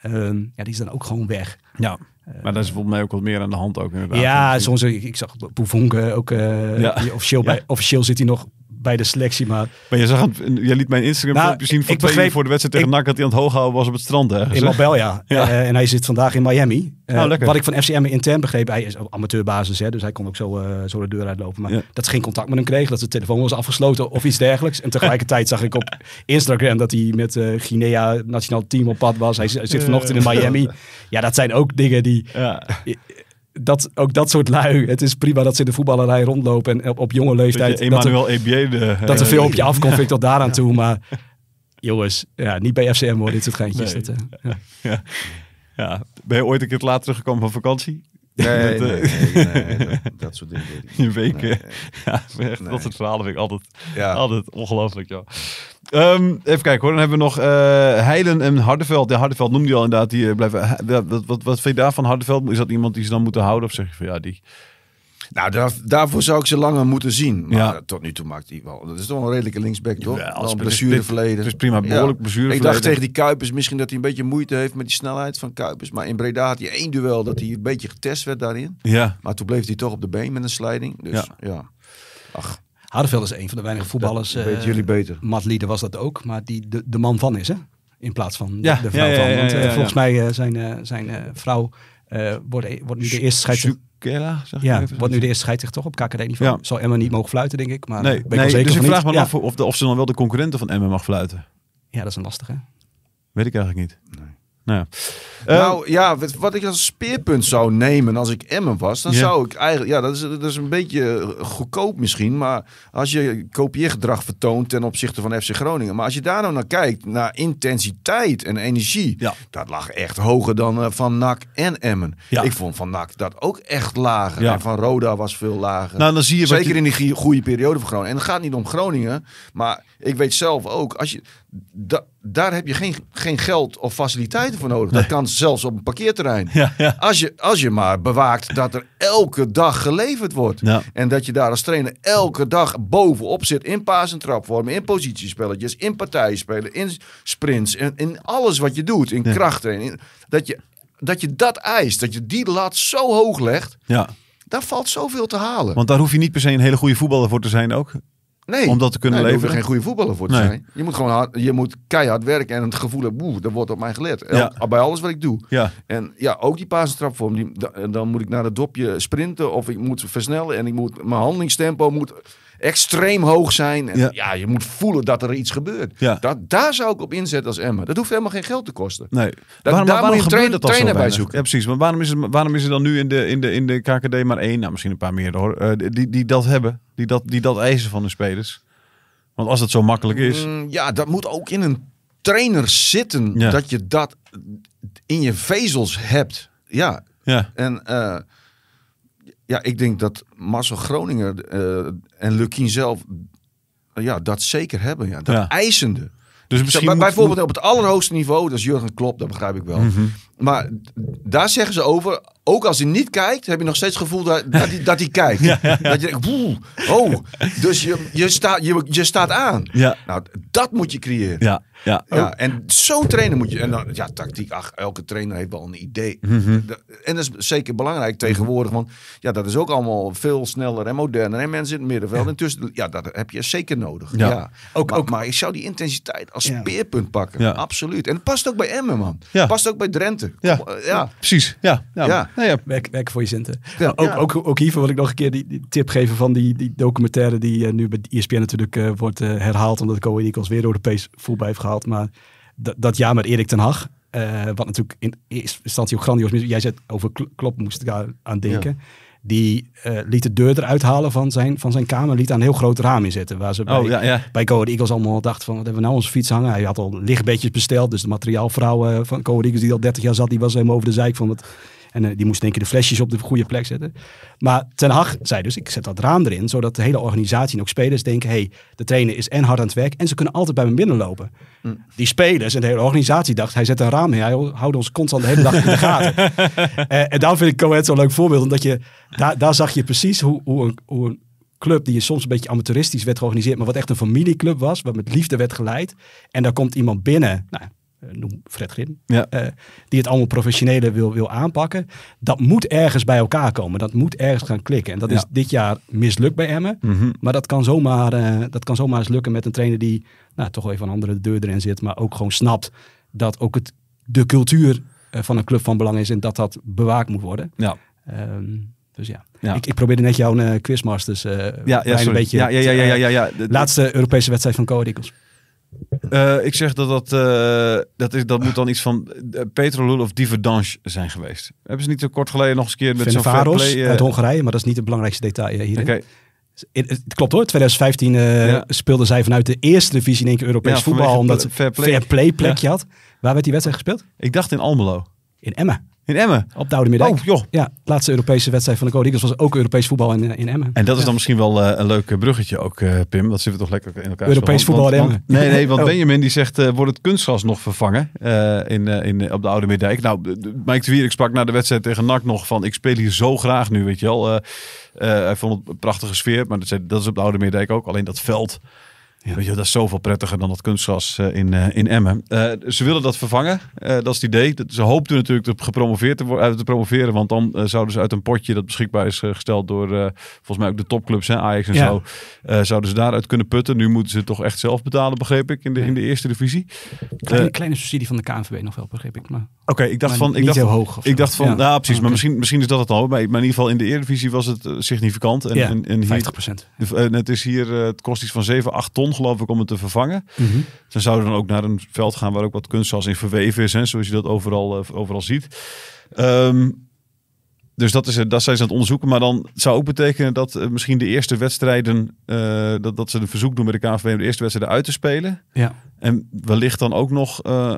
Ehm, ja, die is dan ook gewoon weg. Ja. Eh, maar dat is volgens mij ook wat meer aan de hand ook inderdaad. Ja, soms, ik, zag Bouvonk ook, eh, ja. officieel, bij, officieel zit hij nog bij de selectie. Maar, maar je, zag het, je liet mijn Instagram nou, zien van ik voor de wedstrijd tegen NAC dat hij aan het hooghouden was op het strand hè? In Marbella, ja. [LAUGHS] Eh, en hij zit vandaag in Miami. Oh, eh, wat ik van FCM intern begreep, hij is amateurbasis, hè, dus hij kon ook zo, eh, zo de deur uitlopen. Maar dat ze geen contact met hem kreeg, dat zijn telefoon was afgesloten of iets dergelijks. En tegelijkertijd zag ik op Instagram dat hij met Guinea nationaal team op pad was. Hij, hij zit vanochtend in Miami. Ja, dat zijn ook dingen die... Ja dat, ook dat soort lui. Het is prima dat ze in de voetballerij rondlopen en op, jonge leeftijd. dat er, de, dat eh, veel op je eh, afkomt, vind ik tot daaraan toe. Maar jongens, ja, niet bij FCM hoor, dit soort geintjes. Nee. Eh, ja. Ja. ja. Ben je ooit een keer later teruggekomen van vakantie? Nee, dat, nee, soort dingen. je Weken. Ja, dat soort verhalen vind ik altijd, altijd ongelooflijk, joh. Ehm, even kijken hoor. Dan hebben we nog uh, Heilen en Hardeveld. Ja, Hardeveld noemde je al inderdaad. Die eh, blijven, wat, wat, vind je daarvan, Hardeveld? Is dat iemand die ze dan moeten houden? Of zeg je van ja, die... Nou, daar, daarvoor zou ik ze langer moeten zien. Maar eh, tot nu toe maakt hij wel. Dat is toch een redelijke linksback, toch? Ja, als blessureverleden. Het is prima, behoorlijk ja. Ik dacht tegen die Kuipers misschien dat hij een beetje moeite heeft met die snelheid van Kuipers. Maar in Breda had hij één duel dat hij een beetje getest werd daarin. Ja. Maar toen bleef hij toch op de been met een slijding. Dus ja. ja. Ach. Hardeveld is een van de weinige voetballers. Dat eh, jullie beter. Matlieden was dat ook, maar die de, de man van is, hè? In plaats van de, vrouw ja, van. Want eh, volgens mij eh, zijn, zijn vrouw wordt, e-, wordt nu de eerste scheidsrechter. Kela, zeg ja, wordt nu de eerste scheidsrechter toch op KKD-niveau. Ja. Zal Emma niet mogen fluiten, denk ik. Maar nee, ben nee, zeker dus ik vraag me af of, de, of ze dan wel de concurrenten van Emma mag fluiten. Ja, dat is een lastige. Weet ik eigenlijk niet. Nee. Ehm, nou ja, wat ik als speerpunt zou nemen als ik Emmen was, dan zou ik eigenlijk, ja, dat is, dat is een beetje goedkoop misschien, maar als je kopieergedrag vertoont ten opzichte van FC Groningen, maar als je daar nou naar kijkt, naar intensiteit en energie, ja. dat lag echt hoger dan eh, van NAC en Emmen. Ja. Ik vond van NAC dat ook echt lager. Ja. En van Roda was veel lager. Nou, dan zie je Zeker in die goede periode van Groningen. En het gaat niet om Groningen, maar ik weet zelf ook, als je, daar heb je geen, geen geld of faciliteiten voor nodig. Dat kan zelfs op een parkeerterrein. Ja, Als, je, als je maar bewaakt dat er elke dag geleverd wordt. En dat je daar als trainer elke dag bovenop zit. In paas- en trapvormen, in positiespelletjes, in partijspelen, in sprints. in, alles wat je doet, in krachttraining. Dat je, dat je dat eist, dat je die lat zo hoog legt. Ja. Daar valt zoveel te halen. Want daar hoef je niet per se een hele goede voetballer voor te zijn ook. Nee, om dat te kunnen nee, leveren. geen goede voetballer voor te zijn. Je moet gewoon hard, je moet keihard werken en het gevoel hebben, boe, er wordt op mij gelet. Bij alles wat ik doe. Ja. En ja, ook die pasentrapvorm, die, dan moet ik naar het dopje sprinten of ik moet versnellen en ik moet mijn handelingstempo moet extreem hoog zijn. En ja. je moet voelen dat er iets gebeurt. Ja. Dat, daar zou ik op inzetten als Emma. Dat hoeft helemaal geen geld te kosten. Nee. waarom, daar moet je trainer, trainer bij zoeken. Ja, precies. Maar waarom is, het, waarom is er dan nu in de, in, de, in de KKD maar één, nou misschien een paar meer hoor, eh, die, die dat hebben? Die dat, die dat eisen van de spelers? Want als het zo makkelijk is. Mm, ja, dat moet ook in een trainer zitten. Dat je dat in je vezels hebt. Ja. ja. En... Eh, ja, ik denk dat Marcel Groninger eh, en Lukien zelf eh, ja, dat zeker hebben. Ja. Dat ja. eisende. Dus misschien bijvoorbeeld op het allerhoogste niveau, dat is Jurgen Klopp, dat begrijp ik wel. Mhm. Maar daar zeggen ze over, ook als hij niet kijkt, heb je nog steeds het gevoel dat, dat, hij, kijkt. [LAUGHS] Dat je denkt, woe, oh, dus je, je, staat je, je staat aan. Nou, dat moet je creëren. Ja, ja. ja en zo trainen moet je... En dan, ja, tactiek, ach, elke trainer heeft wel een idee. Mhm. En dat is zeker belangrijk tegenwoordig, want ja, dat is ook allemaal veel sneller en moderner. En mensen in het middenveld. En ja, dat heb je zeker nodig. Ja. Ook, maar, ook. maar ik zou die intensiteit als speerpunt pakken. Absoluut. En het past ook bij Emmen, man. Past ook bij Drenthe. Ja, eh, ja. precies. ja. ja nou ja. Werk, voor je centen. ook, ook, ook, hiervoor wil ik nog een keer die, tip geven van die, die documentaire die eh, nu bij ESPN natuurlijk eh, wordt eh, herhaald. Omdat Cohen Eagles weer door de Europees voetbal heeft gehaald. Maar dat jaar met Erik ten Hag. wat natuurlijk in eerste instantie ook grandioos Jij zei over Klop moest ik aan denken. Die liet de deur eruit halen van zijn, van zijn kamer. Liet daar een heel groot raam in zetten. Waar ze oh, bij, ja, bij Code Eagles allemaal dachten van... Wat hebben we nou onze fiets hangen? Hij had al lichtbedjes besteld. Dus de materiaalvrouw van Code Eagles die al 30 jaar zat... die was helemaal over de zeik van... het en eh, die moest denk ik de flesjes op de goede plek zetten. Maar Ten Hag zei dus, ik zet dat raam erin, zodat de hele organisatie en ook spelers denken, hey, de trainer is en hard aan het werk en ze kunnen altijd bij me binnenlopen. Hm. Die spelers en de hele organisatie dachten, hij zet een raam in, hij houdt ons constant de hele dag in de gaten. [LAUGHS] Eh, en, en daar vind ik Coët zo'n leuk voorbeeld, omdat je, daar, daar zag je precies hoe, hoe een, hoe een club die soms een beetje amateuristisch werd georganiseerd, maar wat echt een familieclub was, wat met liefde werd geleid. En daar komt iemand binnen. Nou, eh, noem Fred Grim, eh, die het allemaal professionele wil, wil aanpakken. Dat moet ergens bij elkaar komen. Dat moet ergens gaan klikken. En dat is dit jaar mislukt bij Emmen. Mhm. Maar dat kan, zomaar, eh, dat kan zomaar eens lukken met een trainer die nou, toch even een andere deur erin zit. Maar ook gewoon snapt dat ook het, de cultuur van een club van belang is. En dat dat bewaakt moet worden. Ja. Ehm, dus ja. Ik, ik probeerde net jouw een quizmasters uh, ja, ja, een beetje. Ja, ja, ja, ja, ja, De, Laatste Europese wedstrijd van Coa eh, ik zeg dat dat, eh, dat, is, dat moet dan iets van eh, Petrolul of Dividange zijn geweest. Hebben ze niet zo kort geleden nog eens keer met zo'n fair Uh... uit Hongarije, maar dat is niet het belangrijkste detail hierin. het klopt hoor, 2015 speelden zij vanuit de eerste divisie in één keer Europees voetbal. Omdat ze play, fair play plekje had. Waar werd die wedstrijd gespeeld? Ik dacht in Almelo in Emmen. In Emmen. Op de Oude Middijk. Oh, joh. Ja, laatste Europese wedstrijd van de Code was ook Europees voetbal in, eh, in Emmen. En dat is dan misschien wel eh, een leuk eh, bruggetje ook, Pim. Dat zitten we toch lekker in elkaar. Europees voetbal in Emmen. nee, nee, want [LAUGHS] oh. Benjamin die zegt, wordt het kunstgras nog vervangen in, in, op de Oude Middijk? Nou, Mike de ik sprak na de wedstrijd tegen NAC nog van, ik speel hier zo graag nu, weet je wel. hij vond het een prachtige sfeer, maar dat, dat is op de Oude Middijk ook. Alleen dat veld ja. dat is zoveel prettiger dan dat kunstgas eh, in, eh, in Emmen. Eh, ze willen dat vervangen, dat is het idee. Ze hoopten natuurlijk te, gepromoveerd te, worden, te promoveren, want dan zouden ze uit een potje dat beschikbaar is gesteld door volgens mij ook de topclubs, hè, Ajax en zo, zouden ze daaruit kunnen putten. Nu moeten ze toch echt zelf betalen, begreep ik, in de, in de eerste divisie. Kleine, kleine subsidie van de KNVB nog wel, begreep ik. Maar... Oké, ik dacht van. Ik dacht, hoog, ik dacht van. Ja, nou, precies. Ah, maar misschien, misschien is dat het al. Maar, in ieder geval in de Eredivisie was het significant. En, ja, 50%. Het is hier, het kost iets van 7, 8 ton Ongelooflijk om het te vervangen. Mm Dan zouden we dan ook naar een veld gaan waar ook wat als in verweven is, hè, zoals je dat overal, eh, overal ziet. Ehm, dus dat, is, dat zijn ze aan het onderzoeken. Maar dan zou ook betekenen dat eh, misschien de eerste wedstrijden. Eh, dat, dat ze een verzoek doen bij de KNVB om de eerste wedstrijden uit te spelen. Ja. En wellicht dan ook nog eh,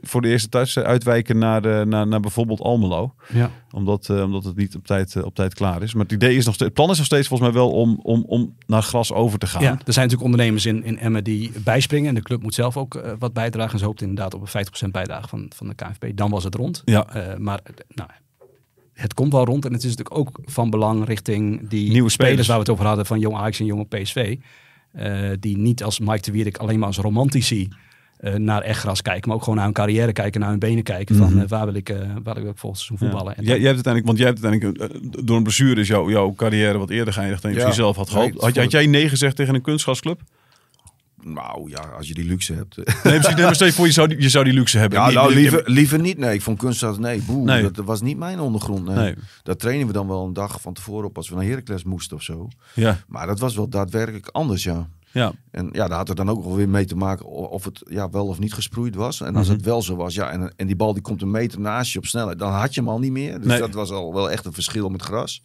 voor de eerste thuis uitwijken naar, naar, naar bijvoorbeeld Almelo. Ja. Omdat, omdat het niet op tijd, op tijd klaar is. Maar het, idee is nog steeds, het plan is nog steeds volgens mij wel om, om, om naar gras over te gaan. Ja, er zijn natuurlijk ondernemers in, in Emmen die bijspringen. En de club moet zelf ook wat bijdragen. En ze hoopt inderdaad op een 50% bijdrage van, van de KNVB. Dan was het rond. Ja. maar nou, het komt wel rond. En het is natuurlijk ook van belang richting die nieuwe spelers, waar we het over hadden van jong Ajax en jonge PSV. Eh, die niet als Mike de Wierik alleen maar als romantici eh, naar echt gras kijken, maar ook gewoon naar hun carrière kijken, naar hun benen kijken. Van mhm. eh, waar wil ik, waar wil ik volgens seizoen voetballen? Ja. Jij, jij, hebt uiteindelijk, want jij hebt uiteindelijk door een blessure is jouw, jouw carrière wat eerder geëindigd dan je zelf had gehoopt. Had, jij nee gezegd tegen een kunstgrasclub? Nou ja, als je die luxe hebt. Nee, misschien Nee, maar voor, je zou, die, je zou die luxe hebben. Ja, nou, liever, liever niet. Nee, ik vond dat nee, boe, nee. Dat, was niet mijn ondergrond. Nee. Daar trainen we dan wel een dag van tevoren op als we naar Heracles moesten of zo. Ja. Maar dat was wel daadwerkelijk anders, ja. Ja. En ja, daar had het dan ook wel weer mee te maken of het ja, wel of niet gesproeid was. En als mhm. het wel zo was, ja, en, en die bal die komt een meter naast je op snelheid, dan had je hem al niet meer. Dus dat was al wel echt een verschil met gras.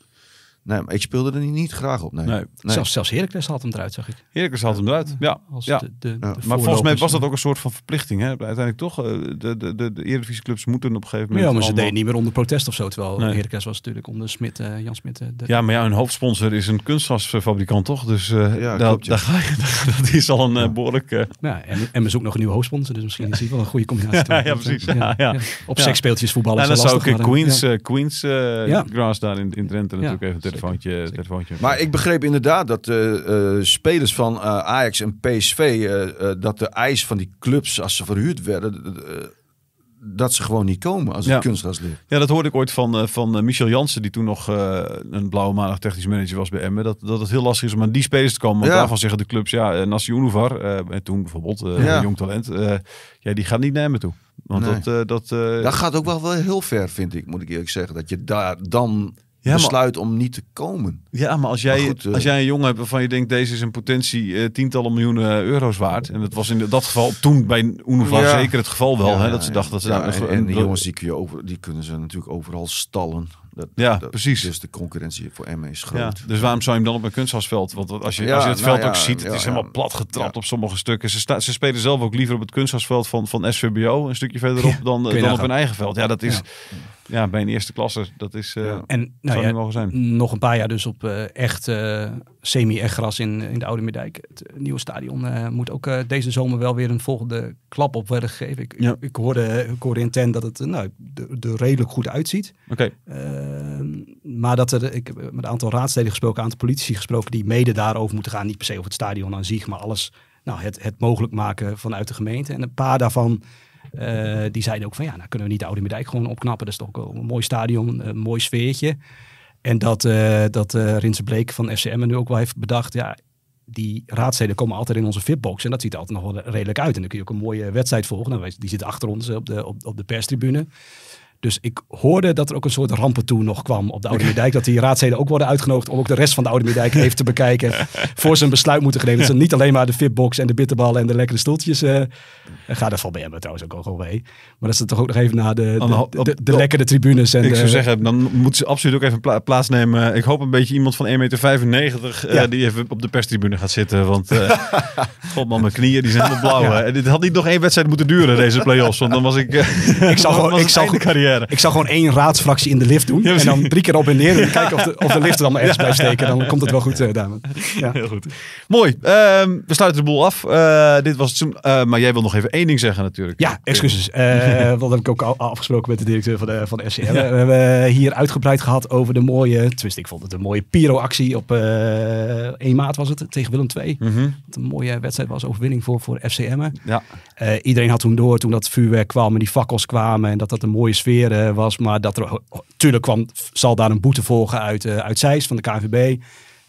Nee, ik speelde er niet graag op. Nee. nee. Zelfs, zelfs had hem eruit, zag ik. Heracles had hem eruit, eh, ja. Als De, maar volgens mij was dat ook een soort van verplichting. Hè? Uiteindelijk toch, eh, de, de, de, Eredivisieclubs moeten op een gegeven moment... Ja, maar ze deden niet meer onder protest of zo. Terwijl nee. was natuurlijk onder Smit, eh, Jan Smit. de... Ja, maar ja, hun hoofdsponsor is een kunstgrasfabrikant, toch? Dus ja, daar, daar ga je, [LAUGHS] dat is al een behoorlijk... en, en we zoeken nog een nieuwe hoofdsponsor. Dus misschien is het wel een goede combinatie. ja, [LAUGHS] ja, precies. Ja, Op seks speeltjes voetballen nou, En dan zou ik Queens, Queens Grass daar in, in Drenthe natuurlijk even maar ik begreep inderdaad dat de eh, eh, spelers van uh, Ajax en PSV, dat de eis van die clubs als ze verhuurd werden, dat ze gewoon niet komen als het ja. kunstgras ligt. Ja, dat hoorde ik ooit van, van Michel Jansen, die toen nog een blauwe maandag technisch manager was bij Emmen. Dat, dat het heel lastig is om aan die spelers te komen. daarvan zeggen de clubs, ja, Nassi Unuvar, uh, en toen bijvoorbeeld, jong talent, ja, die gaat niet naar Emmen toe. Want dat, dat, dat gaat ook wel, wel heel ver, vind ik, moet ik eerlijk zeggen. Dat je daar dan ja, besluit om niet te komen. Ja, maar als jij, eh, als jij een jongen hebt waarvan je denkt... deze is een potentie eh, tientallen miljoenen eh, euro's waard... en dat was in dat geval toen bij Unova zeker het geval wel... hè, dat ze dachten dat ze... en, en jongens die, kun je over, die kunnen ze natuurlijk overal stallen. Dat, ja, precies. Dus de concurrentie voor Emmen is groot. Ja, dus waarom zou je hem dan op een kunstgrasveld? Want als je, als je het nou veld ook ziet, het is helemaal plat getrapt op sommige stukken. Ze, ze spelen zelf ook liever op het kunstgrasveld van, van SVBO, een stukje verderop, dan, dan op hun eigen veld. Ja, dat is... Ja, bij een eerste klasse, dat is, uh, en, nou, ja, Nog een paar jaar dus op eh, echt eh, semi-echt gras in, in de Oude Middijk. Het nieuwe stadion moet ook deze zomer wel weer een volgende klap op worden gegeven. Ik, ik, hoorde, ik hoorde in Ten dat het nou, er redelijk goed uitziet. Oké. Ehm, maar dat er, ik heb met een aantal raadsleden gesproken, een aantal politici gesproken die mede daarover moeten gaan. Niet per se over het stadion aan zich, maar alles, nou, het, het mogelijk maken vanuit de gemeente. En een paar daarvan eh, die zeiden ook van ja, nou kunnen we niet de Oude Middijk gewoon opknappen. Dat is toch ook een mooi stadion, een mooi sfeertje. En dat, uh, dat uh, Rinse Bleek van FCM nu ook wel heeft bedacht. Ja, die raadsteden komen altijd in onze fitbox En dat ziet er altijd nog wel redelijk uit. En dan kun je ook een mooie wedstrijd volgen. Nou, die zit achter ons op de, op, op de perstribune. Dus ik hoorde dat er ook een soort rampen toe nog kwam op de Oude Meerdijk. Dat die raadsleden ook worden uitgenodigd om ook de rest van de Oude Meerdijk even te bekijken. [LAUGHS] voor ze een besluit moeten nemen. Dat dus ze niet alleen maar de fitbox en de bitterballen en de lekkere stoeltjes. Uh, ga daar van hem trouwens ook al mee. Maar dat ze toch ook nog even naar de, de, de, lekkere tribunes. En ik zou zeggen, dan moeten ze absoluut ook even plaatsnemen. Ik hoop een beetje iemand van 1,95 meter eh, die even op de perstribune gaat zitten. Want eh, uh, [LAUGHS] godman, mijn knieën die zijn helemaal blauw. En dit had niet nog één wedstrijd moeten duren, deze playoffs, Want dan was ik... Eh, ik zal [LAUGHS] gewoon... Ik carrière. Ik zal gewoon één raadsfractie in de lift doen. dus en dan drie keer op en neer. En [LAUGHS] kijken of de, of de lift er allemaal ergens blijft steken. Dan komt het wel goed, eh, dames Ja. Heel goed. Mooi. Ehm, we sluiten de boel af. Eh, dit was het eh, maar jij wil nog even één ding zeggen natuurlijk. Ja, excuses. dat [LAUGHS] heb ik ook al afgesproken met de directeur van de, van de FCM. We hebben hier uitgebreid gehad over de mooie... Twist, ik vond het een mooie Piro-actie op 1 maart was het. Tegen Willem II. Mhm. een mooie wedstrijd was. Overwinning voor, voor FCM Ja. iedereen had toen door toen dat vuurwerk kwam en die fakkels kwamen. En dat dat een mooie sfeer was. Maar dat er, natuurlijk kwam, zal daar een boete volgen uit, uh, van de KVB. 15.000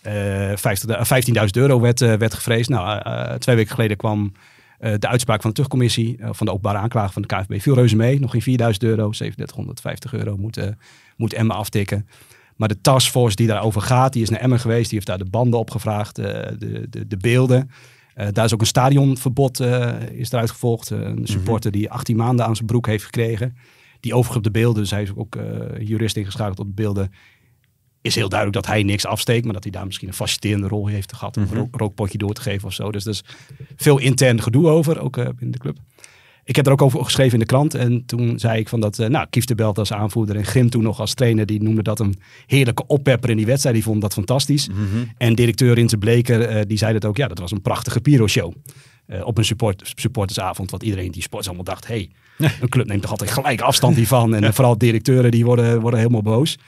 eh, eh, euro werd, werd gevreesd. Nou, twee weken geleden kwam de uitspraak van de terugcommissie van de openbare aanklager van de KVB. Viel reuze mee, nog geen 4.000 euro, 3750 euro moet, moet Emma aftikken. Maar de taskforce die daarover gaat, die is naar Emmen geweest. Die heeft daar de banden opgevraagd, de, de, de beelden. daar is ook een stadionverbod uh, is eruit gevolgd. een mhm. supporter die 18 maanden aan zijn broek heeft gekregen die overigens op de beelden, dus is ook eh, jurist ingeschakeld op de beelden, is heel duidelijk dat hij niks afsteekt, maar dat hij daar misschien een fascinerende rol heeft gehad om een mhm. rookpotje door te geven of zo. Dus er is veel intern gedoe over, ook eh, in de club. Ik heb er ook over geschreven in de krant en toen zei ik van dat, uh, nou, Kief de Belt als aanvoerder en Grim toen nog als trainer, die noemde dat een heerlijke oppepper in die wedstrijd, die vond dat fantastisch. Mhm. En directeur Rinse Bleker, die zei dat ook, ja, dat was een prachtige Piro-show op een support, supportersavond, wat iedereen die sport allemaal dacht, hey, [LAUGHS] Een club neemt toch altijd gelijk afstand hiervan. En eh, vooral directeuren die worden, worden helemaal boos.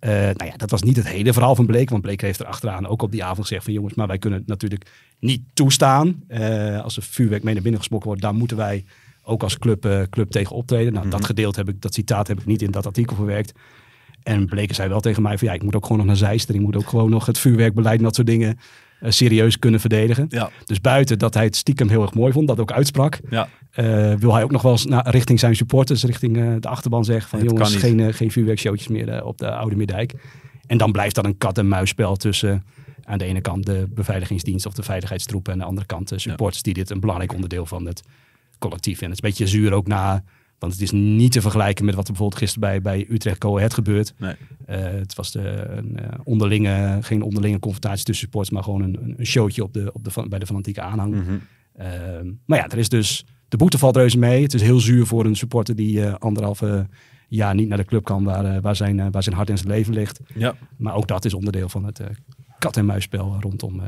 Uh, nou ja, dat was niet het hele verhaal van Bleek. Want Bleek heeft er achteraan ook op die avond gezegd van jongens, maar wij kunnen het natuurlijk niet toestaan. Eh, als er vuurwerk mee naar binnen gesproken wordt, daar moeten wij ook als club, club tegen optreden. Nou, dat mhm. gedeelte heb ik, dat citaat heb ik niet in dat artikel verwerkt. En Bleek zei wel tegen mij van ja, ik moet ook gewoon nog naar zeister, ik moet ook gewoon nog het vuurwerkbeleid en dat soort dingen serieus kunnen verdedigen. Dus buiten dat hij het stiekem heel erg mooi vond, dat ook uitsprak. Ja. Eh, wil hij ook nog wel eens naar, richting zijn supporters, richting eh, de achterban zeggen van jongens, geen, eh, geen vuurwerkshowtjes meer op de Oude Middijk. En dan blijft dat een kat-en-muisspel tussen aan de ene kant de beveiligingsdienst of de veiligheidstroepen en aan de andere kant de supporters die dit een belangrijk onderdeel van het collectief. En het is een beetje zuur ook na, want het is niet te vergelijken met wat er bijvoorbeeld gisteren bij, bij Utrecht het gebeurt. Nee. het was de, een, onderlinge, geen onderlinge confrontatie tussen supporters, maar gewoon een, een showtje op de, op de, bij de fanatieke aanhang. Mhm. Ehm, maar ja, er is dus de boete valt reuze mee. Het is heel zuur voor een supporter die uh, anderhalf eh, jaar niet naar de club kan waar, eh, waar, zijn, waar zijn hart en zijn leven ligt. Ja. Maar ook dat is onderdeel van het kat- en muisspel rondom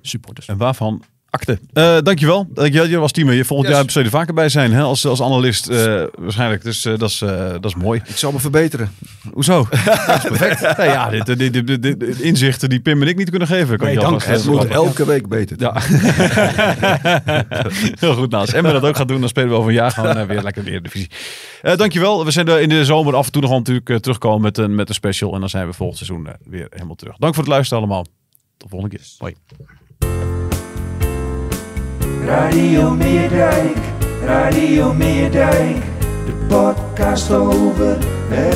supporters. En waarvan Akte. Uh, dankjewel. Dankjewel. Eh, je was team. Je volgend yes. jaar zullen er vaker bij zijn hè? Als, als analist eh, waarschijnlijk. Dus dat, is, dat is mooi. Ik zal me verbeteren. Hoezo? [LAUGHS] perfect. nee, [LAUGHS] ja, dit, dit, dit, inzichten die Pim en ik niet kunnen geven. Kan nee, je dank. Het wordt elke week beter. Ja. [LAUGHS] Heel goed. Nou, als Emma dat ook gaat doen, dan spelen we over een jaar gewoon weer lekker weer de divisie. dankjewel. We zijn er in de zomer af en toe nog natuurlijk terugkomen met een, met een special. En dan zijn we volgend seizoen weer helemaal terug. Dank voor het luisteren allemaal. Tot volgende keer. Bye. Radio Meerdijk, Radio Meerdijk, de podcast over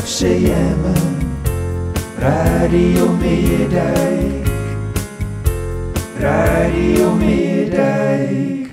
FCM. Radio Meerdijk, Radio Meerdijk.